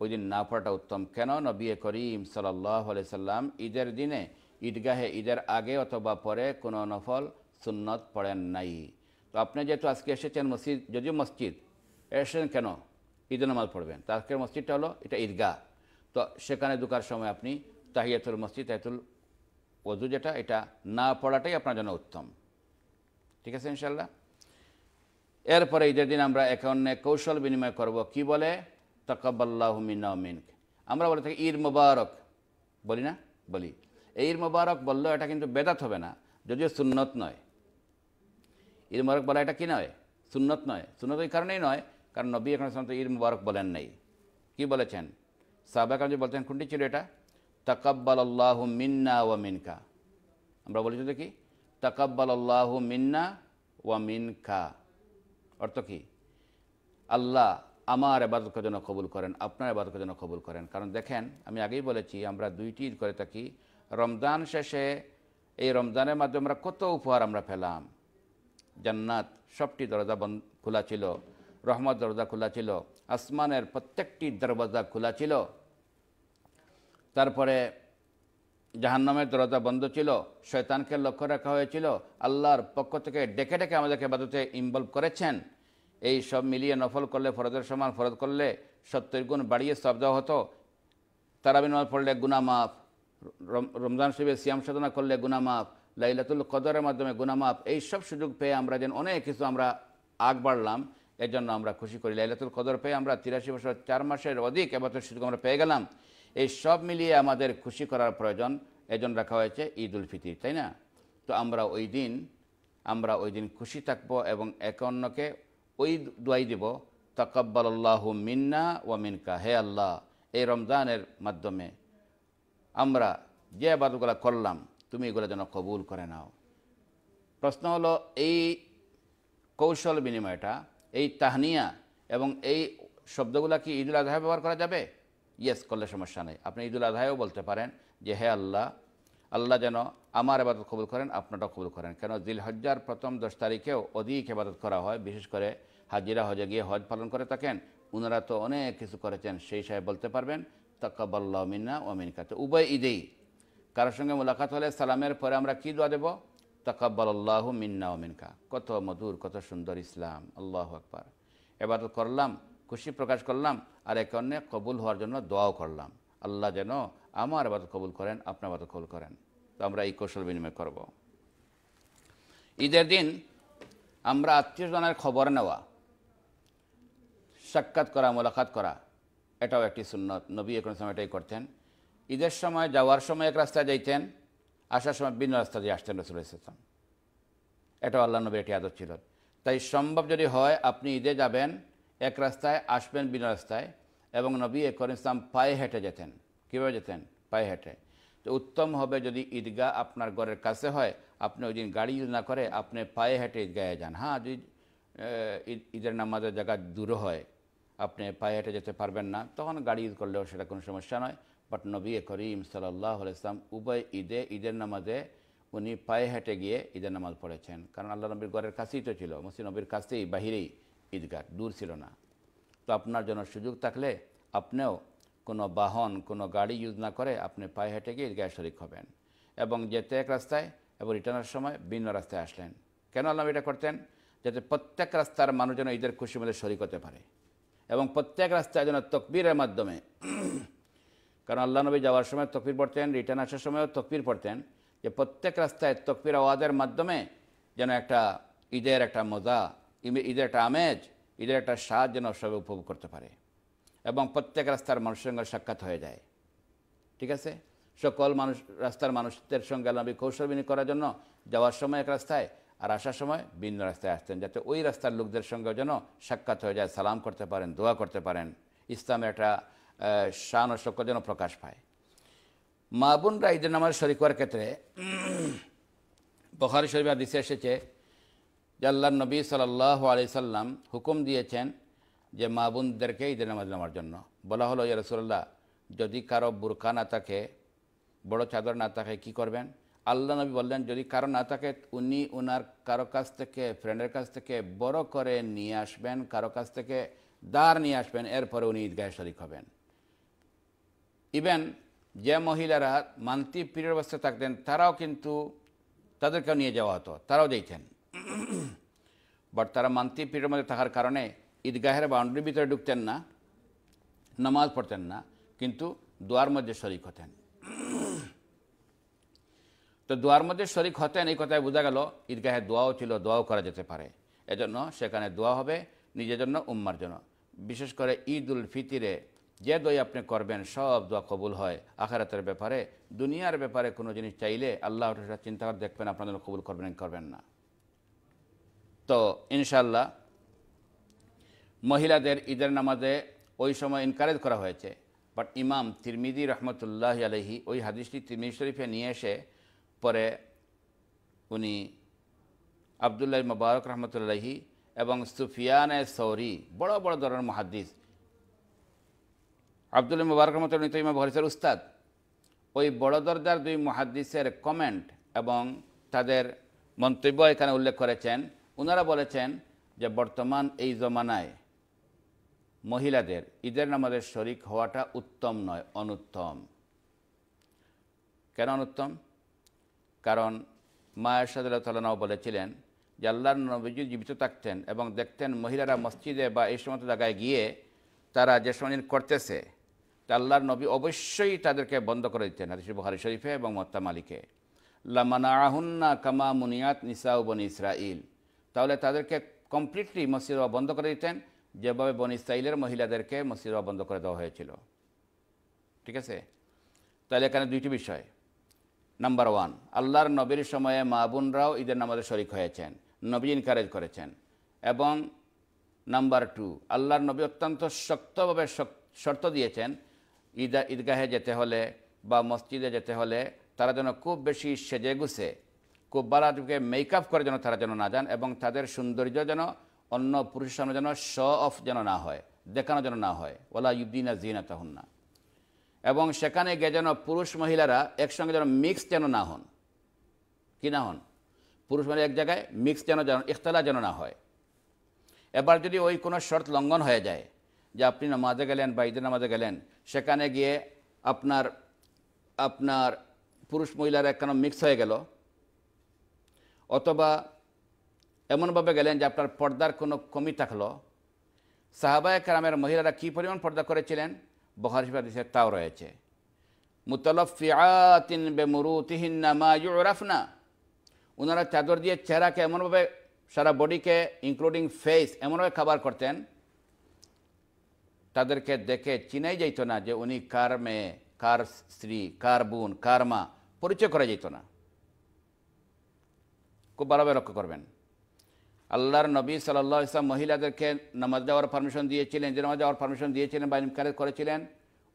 ওই দিন না পড়াটা উত্তম কেন নবী করিম সাল্লি সাল্লাম ঈদের দিনে ঈদগাহে ঈদের আগে অথবা পরে কোনো নফল সুন্নত পড়েন নাই তো আপনি যেহেতু আজকে এসেছেন মসজিদ যদিও মসজিদ এসেছেন কেন ঈদের নামাজ পড়বেন তাকের মসজিদটা হলো এটা ঈদগাহ তো সেখানে দুকার সময় আপনি তাহিয়াতুল মসজিদ তাহিয়াতুল ওজু যেটা এটা না পড়াটাই আপনার জন্য উত্তম ঠিক আছে ইনশাল্লাহ এরপরে ঈদের দিন আমরা একে অন্য কৌশল বিনিময় করব কি বলে মিন মিনক আমরা বলে থাকি ঈদ মোবারক বলি না বলি এই ঈদ মোবারক বললেও এটা কিন্তু বেদাত হবে না যদিও সুন্নত নয় ঈদ মোবারক বলা এটা কি নয় সুন্নত নয় সুন্নত ওই কারণেই নয় কারণ নবী এখন সন্ত তো ঈদ মুবারক বলেন নাই কি বলেছেন সাহবাক যে বলতেন কোনটি ছিল এটা তাকাব্বাল আল্লাহ মিন্না ওয়া মিনকা আমরা বলেছি তো কি তাকাব্বাল আল্লাহ মিন্না ওয়া মিনকা অর্থ কি আল্লাহ আমার এবাদতকে যেন কবুল করেন আপনার এবাদতকে যেন কবুল করেন কারণ দেখেন আমি আগেই বলেছি আমরা দুইটি ঈদ করে থাকি রমজান শেষে এই রমজানের মাধ্যমে আমরা কত উপহার আমরা পেলাম জান্নাত সবটি দরজা বন্ধ খোলা ছিল রহমত দরজা খোলা ছিল আসমানের প্রত্যেকটি দরওয়াজা খোলা ছিল তারপরে জাহান্নামের দরজা বন্ধ ছিল শয়তানকে লক্ষ্য রাখা হয়েছিল আল্লাহর পক্ষ থেকে ডেকে ডেকে আমাদেরকে বাদতে ইনভলভ করেছেন এই সব মিলিয়ে নফল করলে ফরজের সমান ফরজ করলে সত্যের গুণ বাড়িয়ে সব দেওয়া হতো তারাবিন পড়লে গুনা মাফ রমজান শিবে সিয়াম সাধনা করলে গুনা মাফ লাইলাতুল কদরের মাধ্যমে গুনা এই সব সুযোগ পেয়ে আমরা যেন অনেক কিছু আমরা আগ বাড়লাম এর জন্য আমরা খুশি করি লাইলাতুল কদর পেয়ে আমরা তিরাশি বছর চার মাসের অধিক এবছর সুযোগ আমরা পেয়ে গেলাম এই সব মিলিয়ে আমাদের খুশি করার প্রয়োজন এজন রাখা হয়েছে ঈদ উল ফিতির তাই না তো আমরা ওই দিন আমরা ওই দিন খুশি থাকব এবং একে অন্যকে ওই দোয়াই দিব আল্লাহ মিন্না ওয়া মিনকা হে আল্লাহ এই রমজানের মাধ্যমে আমরা যে আবাদগুলো করলাম তুমি এগুলো যেন কবুল করে নাও প্রশ্ন হলো এই কৌশল বিনিময়টা এই তাহনিয়া এবং এই শব্দগুলা কি ঈদুল আজহায় ব্যবহার করা যাবে ইয়েস করলে সমস্যা নেই আপনি ঈদুল আজহায়ও বলতে পারেন যে হে আল্লাহ আল্লাহ যেন আমার এবাদত কবুল করেন আপনারটা কবুল করেন কেন দিলহজ্জার প্রথম দশ তারিখেও অধিক এবাদত করা হয় বিশেষ করে হাজিরা হজে গিয়ে হজ পালন করে থাকেন ওনারা তো অনেক কিছু করেছেন সেই সাহেব বলতে পারবেন তাকাবাল্লাহ মিন্না ও মিনকা তো উভয় ঈদেই কারোর সঙ্গে মোলাকাত হলে সালামের পরে আমরা কী দোয়া দেবো তাকাব্বাল আল্লাহ মিন্না ও মিনকা কত মধুর কত সুন্দর ইসলাম আল্লাহ আকবর এবার করলাম খুশি প্রকাশ করলাম আর এক অন্য কবুল হওয়ার জন্য দোয়াও করলাম আল্লাহ যেন আমার আবার কবুল করেন আপনার আবার কবুল করেন তো আমরা এই কৌশল বিনিময় করব ঈদের দিন আমরা আত্মীয়জনের খবর নেওয়া সাক্ষাৎ করা মোলাকাত করা এটাও একটি সুন্নত নবী এখন সময় এটাই করতেন ঈদের সময় যাওয়ার সময় এক রাস্তায় যাইতেন আসার সময় ভিন্ন রাস্তা দিয়ে আসতেন রসুল ইসলাম এটাও আল্লাহ নবীর একটি আদর ছিল তাই সম্ভব যদি হয় আপনি ঈদে যাবেন এক রাস্তায় আসবেন বিনা রাস্তায় এবং নবী একর ইসলাম পায়ে হেঁটে যেতেন কীভাবে যেতেন পায়ে হেঁটে তো উত্তম হবে যদি ঈদগাহ আপনার ঘরের কাছে হয় আপনি ওই দিন গাড়ি ইউজ না করে আপনি পায়ে হেঁটে ঈদগাহে যান হ্যাঁ যদি ঈদের নামাজের জায়গা দূর হয় আপনি পায়ে হেঁটে যেতে পারবেন না তখন গাড়ি ইউজ করলেও সেটা কোনো সমস্যা নয় বাট নবী করিম সাল্লাহ ইসলাম উভয় ঈদে ঈদের নামাজে উনি পায়ে হেঁটে গিয়ে ঈদের নামাজ পড়েছেন কারণ আল্লাহ নবীর ঘরের কাছেই তো ছিল মুসি নবীর কাছেই বাহিরেই ঈদগাহ দূর ছিল না তো আপনার জন্য সুযোগ থাকলে আপনিও কোনো বাহন কোনো গাড়ি ইউজ না করে আপনি পায়ে হেঁটে গিয়ে ঈদগাহ শরিক হবেন এবং যেতে এক রাস্তায় এবং রিটার্নের সময় ভিন্ন রাস্তায় আসলেন কেন আল্লাহ এটা করতেন যাতে প্রত্যেক রাস্তার মানুষ যেন ঈদের খুশি মধ্যে শরিক হতে পারে এবং প্রত্যেক রাস্তায় যেন তকবীরের মাধ্যমে কারণ আল্লাহ নবী যাওয়ার সময় তকবির পড়তেন রিটার্ন আসার সময়ও তকবির পড়তেন যে প্রত্যেক রাস্তায় তকবির আওয়াজের মাধ্যমে যেন একটা ঈদের একটা মজা ঈদের একটা আমেজ ঈদের একটা স্বাদ যেন সবাই উপভোগ করতে পারে এবং প্রত্যেক রাস্তার মানুষের সঙ্গে সাক্ষাৎ হয়ে যায় ঠিক আছে সকল মানুষ রাস্তার মানুষদের সঙ্গে আল্লাহ কৌশল বিনিয়োগ করার জন্য যাওয়ার সময় এক রাস্তায় আর আসার সময় ভিন্ন রাস্তায় আসতেন যাতে ওই রাস্তার লোকদের সঙ্গেও যেন সাক্ষাৎ হয়ে যায় সালাম করতে পারেন দোয়া করতে পারেন ইসলামের একটা শান ও শক্য যেন প্রকাশ পায় মা বোনরা ঈদের নামাজ শরিক হওয়ার ক্ষেত্রে বখারি শরীফ হাদিসে এসেছে যে আল্লাহ নবী সাল্লাহ আলি সাল্লাম হুকুম দিয়েছেন যে মা বোনদেরকে ঈদের নামাজ নামার জন্য বলা হলো ইয়ারসুল্লাহ রসুল্লাহ যদি কারো বুরকা না থাকে বড় চাদর না থাকে কী করবেন আল্লাহ নবী বললেন যদি কারো না থাকে উনি ওনার কারো কাছ থেকে ফ্রেন্ডের কাছ থেকে বড় করে নিয়ে আসবেন কারো কাছ থেকে দাঁড় নিয়ে আসবেন এরপরে উনি ঈদগাহে শরিক হবেন ইভেন যে মহিলারা মান্তি পিরিয়ড অবস্থায় থাকতেন তারাও কিন্তু তাদেরকেও নিয়ে যাওয়া হতো তারাও যেতেন বাট তারা মান্তি পিরিয়ডের মধ্যে থাকার কারণে ঈদগাহের বাউন্ডারির ভিতরে ঢুকতেন না নামাজ পড়তেন না কিন্তু দোয়ার মধ্যে শরিক হতেন তো দোয়ার মধ্যে শরিক হতেন এই কথায় বোঝা গেল ঈদগাহের দোয়াও ছিল দোয়াও করা যেতে পারে এজন্য সেখানে দোয়া হবে নিজের জন্য উম্মার জন্য বিশেষ করে ঈদ উল ফিতিরে যে দই আপনি করবেন সব দোয়া কবুল হয় আখারাতের ব্যাপারে দুনিয়ার ব্যাপারে কোনো জিনিস চাইলে আল্লাহ সেটা চিন্তা করে দেখবেন আপনাদের কবুল করবেন করবেন না তো ইনশাল্লাহ মহিলাদের ঈদের নামাজে ওই সময় এনকারেজ করা হয়েছে বাট ইমাম তিরমিদি রহমতুল্লাহ আলহি ওই হাদিসটি তিরমিদ শরীফে নিয়ে এসে পরে উনি আবদুল্লাহ মুবারক রহমতুল্লাহি এবং সুফিয়ানে সৌরি বড় বড় ধরনের মহাদিস আবদুল মুবারক মতো নিতইমা বহারিসের উস্তাদ ওই বড়দরদার দরজার দুই মহাদিসের কমেন্ট এবং তাদের মন্তব্য এখানে উল্লেখ করেছেন ওনারা বলেছেন যে বর্তমান এই জমানায় মহিলাদের ঈদের নামাজের শরিক হওয়াটা উত্তম নয় অনুত্তম কেন অনুত্তম কারণ মায়ের সাদালাও বলেছিলেন যে আল্লাহর নবীজি জীবিত থাকতেন এবং দেখতেন মহিলারা মসজিদে বা এই সমস্ত জায়গায় গিয়ে তারা যে সময় করতেছে আল্লাহর নবী অবশ্যই তাদেরকে বন্ধ করে দিতেন হাদিস বুহারি শরীফে এবং মত্তা মালিকে লামানা আহুন্না কামা মুনিয়াত নিসাউ বন ইসরাইল তাহলে তাদেরকে কমপ্লিটলি মসজিদ বন্ধ করে দিতেন যেভাবে বন ইসরাইলের মহিলাদেরকে মসজিদ বন্ধ করে দেওয়া হয়েছিল ঠিক আছে তাহলে এখানে দুইটি বিষয় নাম্বার ওয়ান আল্লাহর নবীর সময়ে মা বোনরাও ঈদের নামাজে শরিক হয়েছেন নবী ইনকারেজ করেছেন এবং নাম্বার টু আল্লাহর নবী অত্যন্ত শক্তভাবে শর্ত দিয়েছেন ঈদা ঈদগাহে যেতে হলে বা মসজিদে যেতে হলে তারা যেন খুব বেশি সেজে গুছে খুব বালাকে মেকআপ করে যেন তারা যেন না যান এবং তাদের সৌন্দর্য যেন অন্য পুরুষের সামনে যেন শ অফ যেন না হয় দেখানো যেন না হয় ওলা ইউদ্দিনা জিনা তখন না এবং সেখানে গিয়ে যেন পুরুষ মহিলারা একসঙ্গে যেন মিক্স যেন না হন কি না হন পুরুষ মহিলা এক জায়গায় মিক্স যেন যেন ইখতলা যেন না হয় এবার যদি ওই কোনো শর্ত লঙ্ঘন হয়ে যায় যে আপনি নামাজে গেলেন বা ঈদের নামাজে গেলেন সেখানে গিয়ে আপনার আপনার পুরুষ মহিলার একখানা মিক্স হয়ে গেল অথবা এমনভাবে গেলেন যে আপনার পর্দার কোনো কমি থাকলো সাহাবায় কারামের মহিলারা কী পরিমাণ পর্দা করেছিলেন বহার হিসেবে তাও রয়েছে মুতলফিয়াতিন বেমুরুতিহিনা মা ওনারা চাদর দিয়ে চেহারাকে এমনভাবে সারা বডিকে ইনক্লুডিং ফেস এমনভাবে খাবার করতেন তাদেরকে দেখে চিনাই যাইতো না যে উনি কার মেয়ে কার স্ত্রী কার বোন কার মা পরিচয় করা যেত না খুব ভালোভাবে লক্ষ্য করবেন আল্লাহর নবী সাল্লা ইসলাম মহিলাদেরকে নামাজ দেওয়ার পারমিশন দিয়েছিলেন যে নামাজ দেওয়ার পারমিশন দিয়েছিলেন বা ইনকারেজ করেছিলেন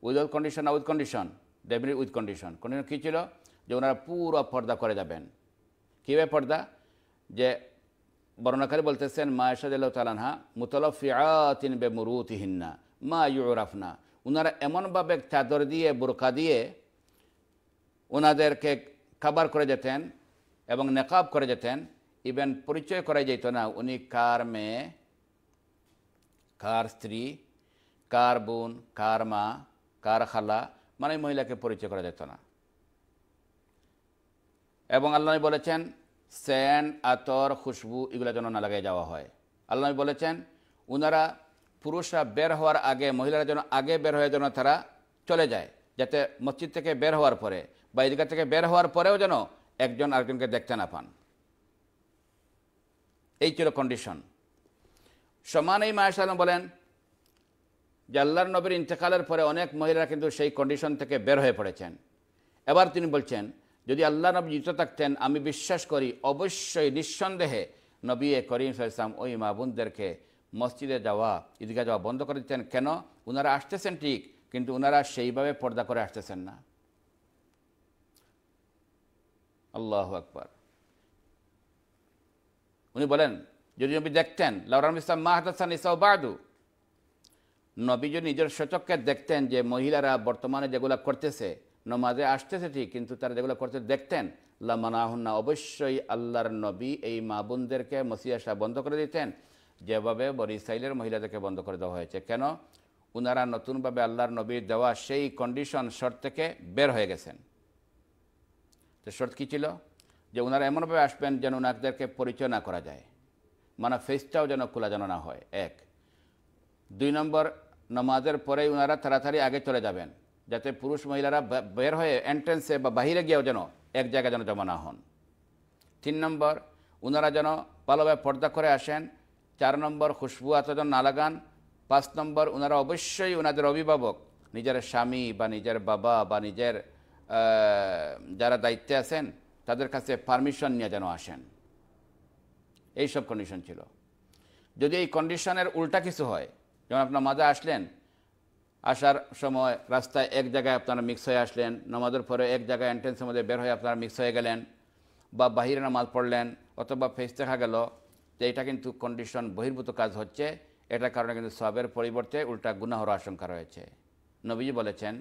উইদাউট কন্ডিশন না with condition definite with condition condition কী ছিল যে ওনারা পুরো পর্দা করে যাবেন কীভাবে পর্দা যে বর্ণাকারী বলতেছেন মায়েশাদ তালানহা মুতলফিয়াতিন বে মুরুতিহিন্না মা না ওনারা এমনভাবে চাদর দিয়ে বোরকা দিয়ে ওনাদেরকে কাবার করে যেতেন এবং নেকাব করে যেতেন ইভেন পরিচয় করা যেত না উনি কার মেয়ে কার স্ত্রী কার বোন কার মা কার খালা মানে মহিলাকে পরিচয় করা যেত না এবং আল্লাহ বলেছেন স্যান আতর খুশবু এগুলো যেন না লাগিয়ে যাওয়া হয় আল্লাহ বলেছেন ওনারা পুরুষরা বের হওয়ার আগে মহিলারা যেন আগে বের হয়ে যেন তারা চলে যায় যাতে মসজিদ থেকে বের হওয়ার পরে বা এদিকে থেকে বের হওয়ার পরেও যেন একজন আরেকজনকে দেখতে না পান এই ছিল কন্ডিশন সমান এই আলম বলেন যে আল্লাহর নবীর ইন্তেকালের পরে অনেক মহিলারা কিন্তু সেই কন্ডিশন থেকে বের হয়ে পড়েছেন এবার তিনি বলছেন যদি আল্লাহ নবী জিত থাকতেন আমি বিশ্বাস করি অবশ্যই নিঃসন্দেহে নবী করিম ইসলাম ওই মাবুনদেরকে মসজিদে যাওয়া ঈদগাহ যাওয়া বন্ধ করে দিতেন কেন ওনারা আসতেছেন ঠিক কিন্তু ওনারা সেইভাবে পর্দা করে আসতেছেন না আল্লাহ আকবর উনি বলেন যদি নবী দেখতেন লাউরাম ইসলাম মাহাদাসান বাদু নবী যদি নিজের সচককে দেখতেন যে মহিলারা বর্তমানে যেগুলো করতেছে নমাজে আসতেছে ঠিক কিন্তু তারা যেগুলো করতে দেখতেন লামানাহন্না অবশ্যই আল্লাহর নবী এই মা বোনদেরকে মসিয়াশা বন্ধ করে দিতেন যেভাবে বড় ইসাইলের মহিলাদেরকে বন্ধ করে দেওয়া হয়েছে কেন উনারা নতুনভাবে আল্লাহর নবীর দেওয়া সেই কন্ডিশন শর্ত থেকে বের হয়ে গেছেন তো শর্ত কী ছিল যে ওনারা এমনভাবে আসবেন যেন ওনাদেরকে পরিচয় না করা যায় মানে ফেসটাও যেন খোলা যেন না হয় এক দুই নম্বর নমাজের পরেই ওনারা তাড়াতাড়ি আগে চলে যাবেন যাতে পুরুষ মহিলারা বের হয়ে এন্ট্রেন্সে বা বাহিরে গিয়েও যেন এক জায়গায় যেন জমা না হন তিন নম্বর ওনারা যেন ভালোভাবে পর্দা করে আসেন চার নম্বর খুশবু আচরণ না লাগান পাঁচ নম্বর ওনারা অবশ্যই ওনাদের অভিভাবক নিজের স্বামী বা নিজের বাবা বা নিজের যারা দায়িত্বে আছেন তাদের কাছে পারমিশন নিয়ে যেন আসেন এইসব কন্ডিশন ছিল যদি এই কন্ডিশনের উল্টা কিছু হয় যেমন আপনার মাজা আসলেন আসার সময় রাস্তায় এক জায়গায় আপনারা মিক্স হয়ে আসলেন নমাজের পরে এক জায়গায় এন্ট্রেন্সের মধ্যে বের হয়ে আপনারা মিক্স হয়ে গেলেন বা বাহিরে নামাজ পড়লেন অথবা ফেস দেখা গেল যে এটা কিন্তু কন্ডিশন বহির্ভূত কাজ হচ্ছে এটার কারণে কিন্তু সবের পরিবর্তে উল্টা গুণা হওয়ার আশঙ্কা রয়েছে নবীজি বলেছেন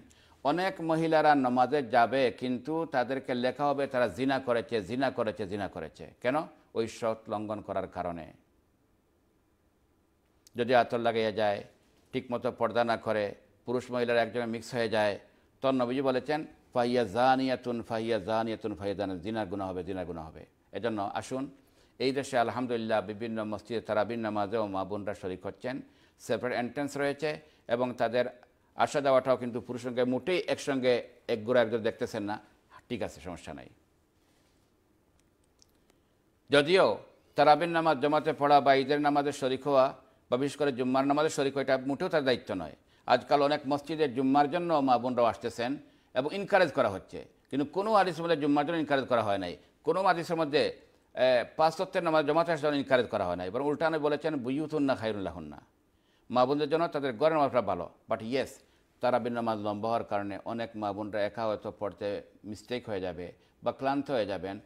অনেক মহিলারা নমাজে যাবে কিন্তু তাদেরকে লেখা হবে তারা জিনা করেছে জিনা করেছে জিনা করেছে কেন ওই শর্ত লঙ্ঘন করার কারণে যদি আতর লাগাইয়া যায় ঠিকমতো পর্দা না করে পুরুষ মহিলার একজনে মিক্স হয়ে যায় তখন নবীজি বলেছেন ফাইয়া জানিয়াতুন ফাইয়া জানিয়াতুন ফাইয়া জানা জিনার গুণা হবে জিনার গুণা হবে এজন্য আসুন এই দেশে আলহামদুলিল্লাহ বিভিন্ন মসজিদে তারাবিন নামাজেও মা বোনরা শরিক হচ্ছেন সেপারেট এন্ট্রেন্স রয়েছে এবং তাদের আসা যাওয়াটাও কিন্তু পুরুষ সঙ্গে মোটেই একসঙ্গে এক গোড়া একজন দেখতেছেন না ঠিক আছে সমস্যা নাই যদিও তারাবিন নামাজ জমাতে পড়া বা ঈদের নামাজের শরিক হওয়া বা বিশেষ করে জুম্মার নামাজের শরিক হওয়া এটা মোটেও তার দায়িত্ব নয় আজকাল অনেক মসজিদে জুম্মার জন্য মা বোনরাও আসতেছেন এবং ইনকারেজ করা হচ্ছে কিন্তু কোনো আদিসের মধ্যে জুম্মার জন্য ইনকারেজ করা হয় নাই কোনো আদিসের মধ্যে পাঁচ তত্ত্বের নামাজ জমাতে আসার জন্য ইনকারেজ করা হয় না এবার উল্টানো বলেছেন বুইউথুন্না খাইরুল্লাহুন্না মা বোনদের জন্য তাদের গড়ের নামাজটা ভালো বাট ইয়েস তারা বিন নামাজ লম্বা হওয়ার কারণে অনেক মা বোনরা একা হয়তো পড়তে মিস্টেক হয়ে যাবে বা ক্লান্ত হয়ে যাবেন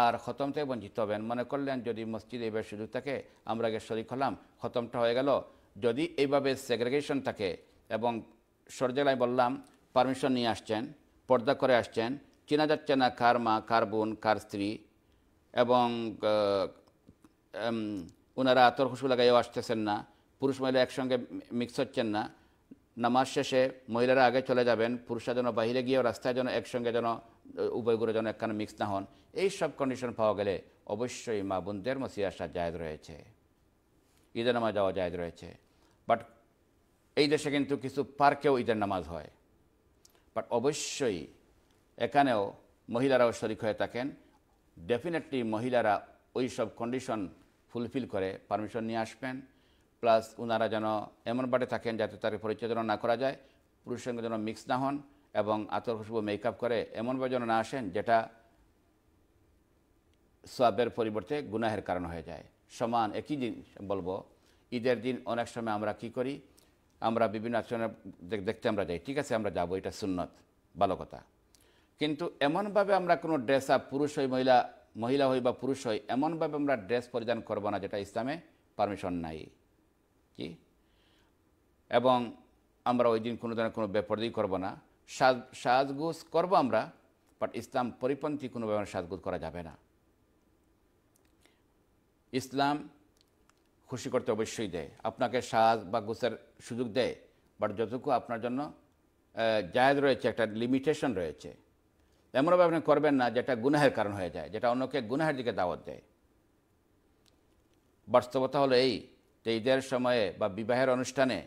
আর খতম থেকে বঞ্চিত হবেন মনে করলেন যদি মসজিদে এবার সুযোগ থাকে আমরা আগে শরিক হলাম খতমটা হয়ে গেল যদি এইভাবে সেগ্রেগেশন থাকে এবং সরজেলায় বললাম পারমিশন নিয়ে আসছেন পর্দা করে আসছেন চেনা যাচ্ছে না কার মা কার বোন কার স্ত্রী এবং ওনারা তরকুশু লাগাইয়েও আসতেছেন না পুরুষ মহিলা একসঙ্গে মিক্স হচ্ছেন না নামাজ শেষে মহিলারা আগে চলে যাবেন পুরুষরা যেন বাহিরে গিয়েও রাস্তায় যেন একসঙ্গে যেন উভয় যেন একখানে মিক্স না হন এই সব কন্ডিশন পাওয়া গেলে অবশ্যই মা বোনদের মসি আসা জায়দ রয়েছে ঈদের নামাজ যাওয়া জায়দ রয়েছে বাট এই দেশে কিন্তু কিছু পার্কেও ঈদের নামাজ হয় বাট অবশ্যই এখানেও মহিলারাও শরিক হয়ে থাকেন ডেফিনেটলি মহিলারা ওই সব কন্ডিশন ফুলফিল করে পারমিশন নিয়ে আসবেন প্লাস ওনারা যেন এমন বাটে থাকেন যাতে তাদের পরিচালনা না করা যায় পুরুষের সঙ্গে যেন মিক্স না হন এবং আতর খুশবু মেকআপ করে এমনভাবে যেন না আসেন যেটা সোয়াবের পরিবর্তে গুনাহের কারণ হয়ে যায় সমান একই দিন বলবো ঈদের দিন অনেক সময় আমরা কি করি আমরা বিভিন্ন আচরণের দেখতে আমরা যাই ঠিক আছে আমরা যাবো এটা সুন্নত ভালো কথা কিন্তু এমনভাবে আমরা কোনো ড্রেস আপ পুরুষ হই মহিলা মহিলা হই বা পুরুষ হই এমনভাবে আমরা ড্রেস পরিধান করব না যেটা ইসলামে পারমিশন নাই কি এবং আমরা ওই দিন কোনো ধরনের কোনো বেপরদি করব না সাজ সাজগুজ করব আমরা বাট ইসলাম পরিপন্থী কোনো ব্যাপারে সাজগোজ করা যাবে না ইসলাম খুশি করতে অবশ্যই দেয় আপনাকে সাজ বা গোসের সুযোগ দেয় বাট যতটুকু আপনার জন্য জায়দ রয়েছে একটা লিমিটেশন রয়েছে এমনভাবে আপনি করবেন না যেটা গুনাহের কারণ হয়ে যায় যেটা অন্যকে গুনাহের দিকে দাওয়াত দেয় বাস্তবতা হলো এই যে ঈদের সময়ে বা বিবাহের অনুষ্ঠানে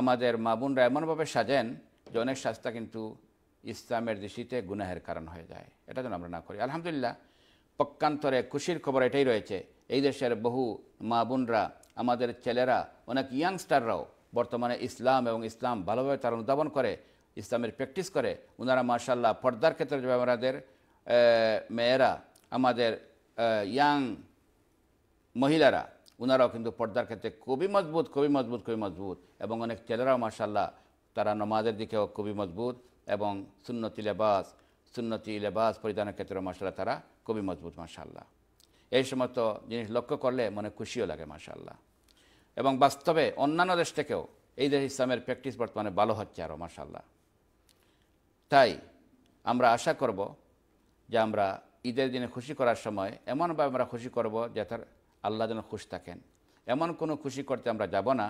আমাদের মা বোনরা এমনভাবে সাজেন যে অনেক সাজটা কিন্তু ইসলামের দৃষ্টিতে গুনাহের কারণ হয়ে যায় এটা যেন আমরা না করি আলহামদুলিল্লাহ পক্ষান্তরে খুশির খবর এটাই রয়েছে এই দেশের বহু মা বোনরা আমাদের ছেলেরা অনেক ইয়াংস্টাররাও বর্তমানে ইসলাম এবং ইসলাম ভালোভাবে তারা অনুধাবন করে ইসলামের প্র্যাকটিস করে ওনারা মার্শাল্লাহ পর্দার ক্ষেত্রে যেভাবে আমাদের মেয়েরা আমাদের ইয়াং মহিলারা ওনারাও কিন্তু পর্দার ক্ষেত্রে খুবই মজবুত খুবই মজবুত খুবই মজবুত এবং অনেক ছেলেরাও মার্শাল্লাহ তারা নমাজের দিকেও খুবই মজবুত এবং সুন্নতি লেবাস সুন্নতি লেবাস পরিধানের ক্ষেত্রে মার্শাল্লাহ তারা খুবই মজবুত মার্শাল্লাহ এই সমস্ত জিনিস লক্ষ্য করলে মনে খুশিও লাগে মার্শাল্লাহ এবং বাস্তবে অন্যান্য দেশ থেকেও এই দেশ ইসলামের প্র্যাকটিস বর্তমানে ভালো হচ্ছে আরও মার্শাল্লাহ তাই আমরা আশা করব যে আমরা ঈদের দিনে খুশি করার সময় এমনভাবে আমরা খুশি করব যে তার আল্লাহ যেন খুশ থাকেন এমন কোনো খুশি করতে আমরা যাব না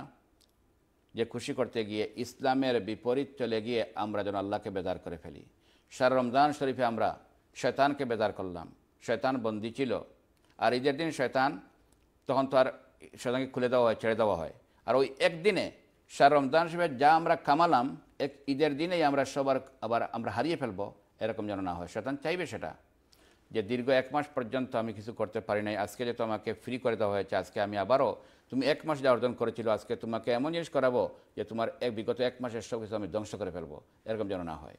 যে খুশি করতে গিয়ে ইসলামের বিপরীত চলে গিয়ে আমরা যেন আল্লাহকে বেদার করে ফেলি সারা রমজান শরীফে আমরা শয়তানকে বেদার করলাম শয়তান বন্দি ছিল আর ঈদের দিন শয়তান তখন তো আর শয়তানকে খুলে দেওয়া হয় ছেড়ে দেওয়া হয় আর ওই একদিনে সারা রমজান শরীফে যা আমরা কামালাম এক ঈদের দিনেই আমরা সবার আবার আমরা হারিয়ে ফেলব এরকম যেন না হয় শতান চাইবে সেটা যে দীর্ঘ এক মাস পর্যন্ত আমি কিছু করতে পারি নাই আজকে যে তোমাকে ফ্রি করে দেওয়া হয়েছে আজকে আমি আবারও তুমি এক মাস যা অর্জন করেছিল আজকে তোমাকে এমন জিনিস করাবো যে তোমার এক বিগত এক মাসের সব কিছু আমি ধ্বংস করে ফেলবো এরকম যেন না হয়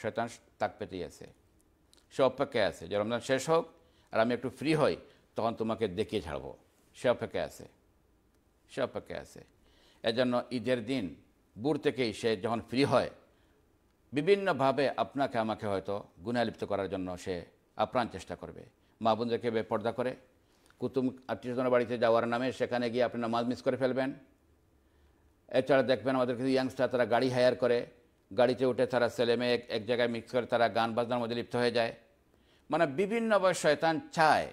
শয়তান তাক পেতেই আছে সে অপেক্ষায় আছে যে রমজান শেষ হোক আর আমি একটু ফ্রি হই তখন তোমাকে দেখিয়ে ছাড়বো সে অপেক্ষায় আছে সে অপেক্ষায় আছে এজন্য ঈদের দিন বুড় থেকেই সে যখন ফ্রি হয় বিভিন্নভাবে আপনাকে আমাকে হয়তো গুণালিপ্ত করার জন্য সে আপ্রাণ চেষ্টা করবে মা বোনদেরকে বেপর্দা করে কুতুম আত্মীয়জনের বাড়িতে যাওয়ার নামে সেখানে গিয়ে আপনি নামাজ মিস করে ফেলবেন এছাড়া দেখবেন আমাদের কিছু ইয়াংস্টার তারা গাড়ি হায়ার করে গাড়িতে উঠে তারা ছেলে মেয়ে এক জায়গায় মিক্স করে তারা গান বাজনার মধ্যে লিপ্ত হয়ে যায় মানে বিভিন্নভাবে শয়তান চায়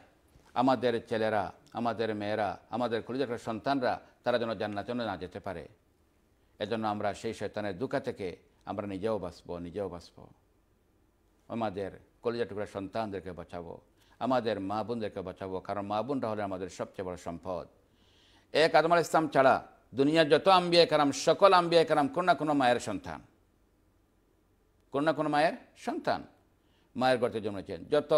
আমাদের ছেলেরা আমাদের মেয়েরা আমাদের কলিজার সন্তানরা তারা যেন জান্নাত না যেতে পারে এজন্য আমরা সেই শৈতানের দুকা থেকে আমরা নিজেও বাঁচব নিজেও বাঁচব আমাদের কলেজা টুকরা সন্তানদেরকে বাঁচাবো আমাদের মা বোনদেরকে বাঁচাবো কারণ মা বোনরা হলে আমাদের সবচেয়ে বড় সম্পদ এক আদমাল ইসলাম ছাড়া দুনিয়ার যত আম্বিয়া কারাম সকল আম্বিয়ে কারাম কোনো না কোনো মায়ের সন্তান কোনো না কোনো মায়ের সন্তান মায়ের গর্তে জন্মেছেন যত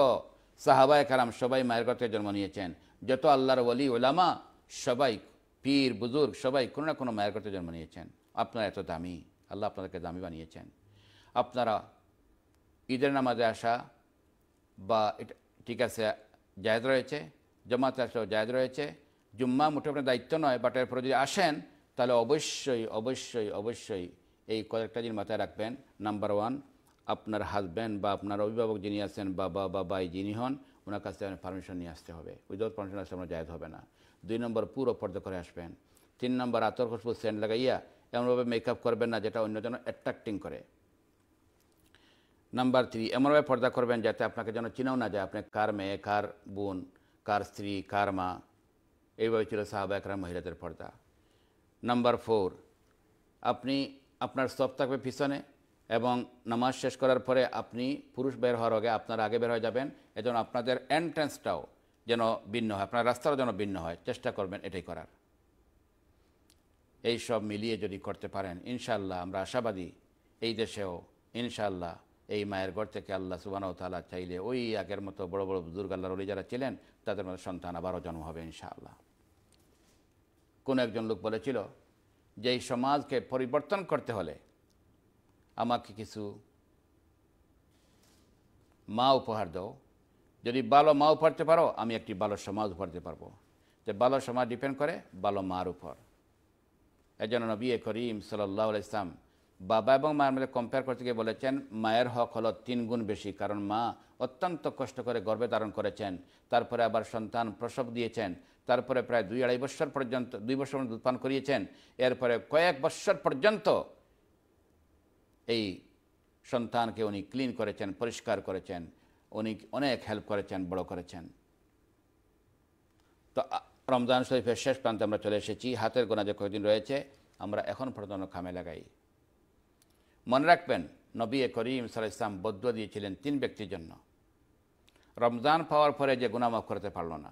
সাহাবায় কারাম সবাই মায়ের গর্তে জন্ম নিয়েছেন যত আল্লাহর ওলি ওলামা সবাই পীর বুজুর্গ সবাই কোনো না কোনো মায়ের গর্তে জন্ম নিয়েছেন আপনারা এত দামি আল্লাহ আপনাদেরকে দামি বানিয়েছেন আপনারা ঈদের নামাজে আসা বা এটা ঠিক আছে জায়দ রয়েছে জমাতে আসলেও জায়দ রয়েছে জুম্মা মুঠে আপনার দায়িত্ব নয় বাট এরপরে যদি আসেন তাহলে অবশ্যই অবশ্যই অবশ্যই এই কয়েকটা জিনিস মাথায় রাখবেন নাম্বার ওয়ান আপনার হাজব্যান্ড বা আপনার অভিভাবক যিনি আছেন বাবা বা ভাই যিনি হন ওনার কাছ থেকে পারমিশন নিয়ে আসতে হবে উইদাউট পারমিশন আসলে আপনার জায়দ হবে না দুই নম্বর পুরো পর্দা করে আসবেন তিন নম্বর আতর খুশবু সেন্ট লাগাইয়া এমনভাবে মেকআপ করবেন না যেটা অন্য যেন অ্যাট্রাক্টিং করে নাম্বার থ্রি এমনভাবে পর্দা করবেন যাতে আপনাকে যেন চিনাও না যায় আপনি কার মেয়ে কার বোন কার স্ত্রী কার মা এইভাবে ছিল সাহাবা একরা মহিলাদের পর্দা নাম্বার ফোর আপনি আপনার সব থাকবে পিছনে এবং নামাজ শেষ করার পরে আপনি পুরুষ বের হওয়ার আগে আপনার আগে বের হয়ে যাবেন এজন্য আপনাদের এন্ট্রান্সটাও যেন ভিন্ন হয় আপনার রাস্তাটাও যেন ভিন্ন হয় চেষ্টা করবেন এটাই করার এই সব মিলিয়ে যদি করতে পারেন ইনশাল্লাহ আমরা আশাবাদী এই দেশেও ইনশাল্লাহ এই মায়ের ঘর থেকে আল্লাহ সুবানাও তালা চাইলে ওই আগের মতো বড় বড় বুজুর্গ আল্লাহর অলি যারা ছিলেন তাদের মধ্যে সন্তান আবারও জন্ম হবে ইনশাআল্লাহ কোন একজন লোক বলেছিল যে এই সমাজকে পরিবর্তন করতে হলে আমাকে কিছু মা উপহার দাও যদি ভালো মা উপহারতে পারো আমি একটি ভালো সমাজ উপহারতে পারবো যে ভালো সমাজ ডিপেন্ড করে ভালো মার উপর এজন নবী করিম সাল্লাহ ইসলাম বাবা এবং মায়ের মধ্যে কম্পেয়ার করতে গিয়ে বলেছেন মায়ের হক হলো তিন গুণ বেশি কারণ মা অত্যন্ত কষ্ট করে গর্বে ধারণ করেছেন তারপরে আবার সন্তান প্রসব দিয়েছেন তারপরে প্রায় দুই আড়াই বছর পর্যন্ত দুই বছর পর্যন্ত পান করিয়েছেন এরপরে কয়েক বছর পর্যন্ত এই সন্তানকে উনি ক্লিন করেছেন পরিষ্কার করেছেন উনি অনেক হেল্প করেছেন বড় করেছেন তো রমজান শরীফের শেষ প্রান্তে আমরা চলে এসেছি হাতের গোনা যে কয়েকদিন রয়েছে আমরা এখন পর্যন্ত খামে লাগাই মনে রাখবেন নবী এ করিম সাল ইসলাম বদ্য দিয়েছিলেন তিন ব্যক্তির জন্য রমজান পাওয়ার পরে যে গুণামাফ করতে পারল না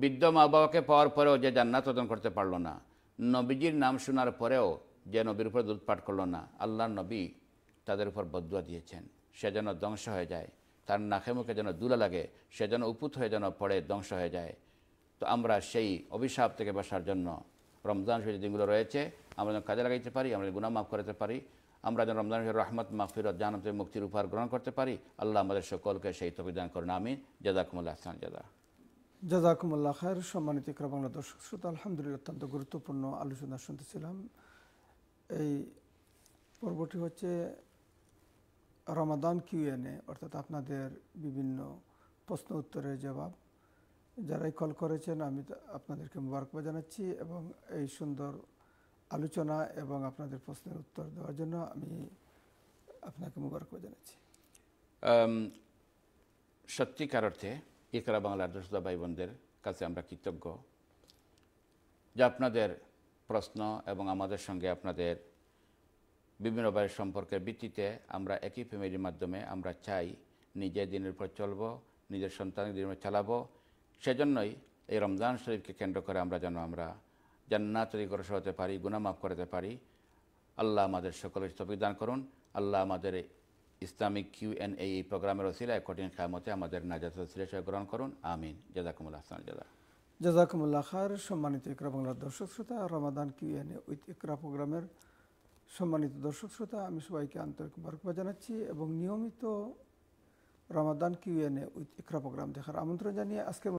বৃদ্ধ মা বাবাকে পাওয়ার পরেও যে জান্নাত অর্জন করতে পারল না নবীজির নাম শোনার পরেও যে নবীর উপর দুধ পাঠ করল না আল্লাহ নবী তাদের উপর বদুয়া দিয়েছেন সে যেন ধ্বংস হয়ে যায় তার নাখে মুখে যেন দুলা লাগে সে যেন উপুত হয়ে যেন পড়ে ধ্বংস হয়ে যায় তো আমরা সেই অভিশাপ থেকে বাসার জন্য রমজান শরীর দিনগুলো রয়েছে আমরা যেন কাজে লাগাইতে পারি আমরা গুণা মাফ করাতে পারি আমরা যেন রমজান শরীর রহমত মাহফিরত জানতে মুক্তির উপহার গ্রহণ করতে পারি আল্লাহ আমাদের সকলকে সেই তবিদান করেন আমি জাদাকুমুল্লাহ হাসান জাদা জাজাকুমুল্লাহ খায়ের সম্মানিত ইকরা বাংলা দর্শক শ্রোতা আলহামদুলিল্লাহ অত্যন্ত গুরুত্বপূর্ণ আলোচনা শুনতেছিলাম এই পর্বটি হচ্ছে রমাদান কিউএনএ অর্থাৎ আপনাদের বিভিন্ন প্রশ্ন উত্তরের জবাব যারাই কল করেছেন আমি আপনাদেরকে মুবারকবাদ জানাচ্ছি এবং এই সুন্দর আলোচনা এবং আপনাদের প্রশ্নের উত্তর দেওয়ার জন্য আমি আপনাকে মুবারকবাদ জানাচ্ছি সত্যিকার অর্থে একরা বাংলার দর্শদা ভাই বোনদের কাছে আমরা কৃতজ্ঞ যে আপনাদের প্রশ্ন এবং আমাদের সঙ্গে আপনাদের বিভিন্ন বাড়ির সম্পর্কের ভিত্তিতে আমরা একই ফ্যামিলির মাধ্যমে আমরা চাই নিজের দিনের পর চলব নিজের সন্তানের দিনের চালাবো সেজন্যই এই রমজান শরীফকে কেন্দ্র করে আমরা যেন আমরা জান্নাতরি করে হতে পারি গুনামাফ করতে পারি আল্লাহ আমাদের সকলের তফিক দান করুন আল্লাহ আমাদের ইসলামিক কিউ এন এই প্রোগ্রামের ওসিলায় কঠিন মতে আমাদের নাজাত শ্রেষ্ঠ গ্রহণ করুন আমিন জাজাকুমুল্লাহ আসলাম জাদা জাজাকুমুল্লাহ খার সম্মানিত ইকরা বাংলার দর্শক শ্রোতা রমাদান কিউ এন উইথ ইকরা প্রোগ্রামের সম্মানিত দর্শক শ্রোতা আমি সবাইকে আন্তরিক মুবারকবাদ জানাচ্ছি এবং নিয়মিত রমাদান কিউএনএ উইথ ইকরা প্রোগ্রাম দেখার আমন্ত্রণ জানিয়ে আজকে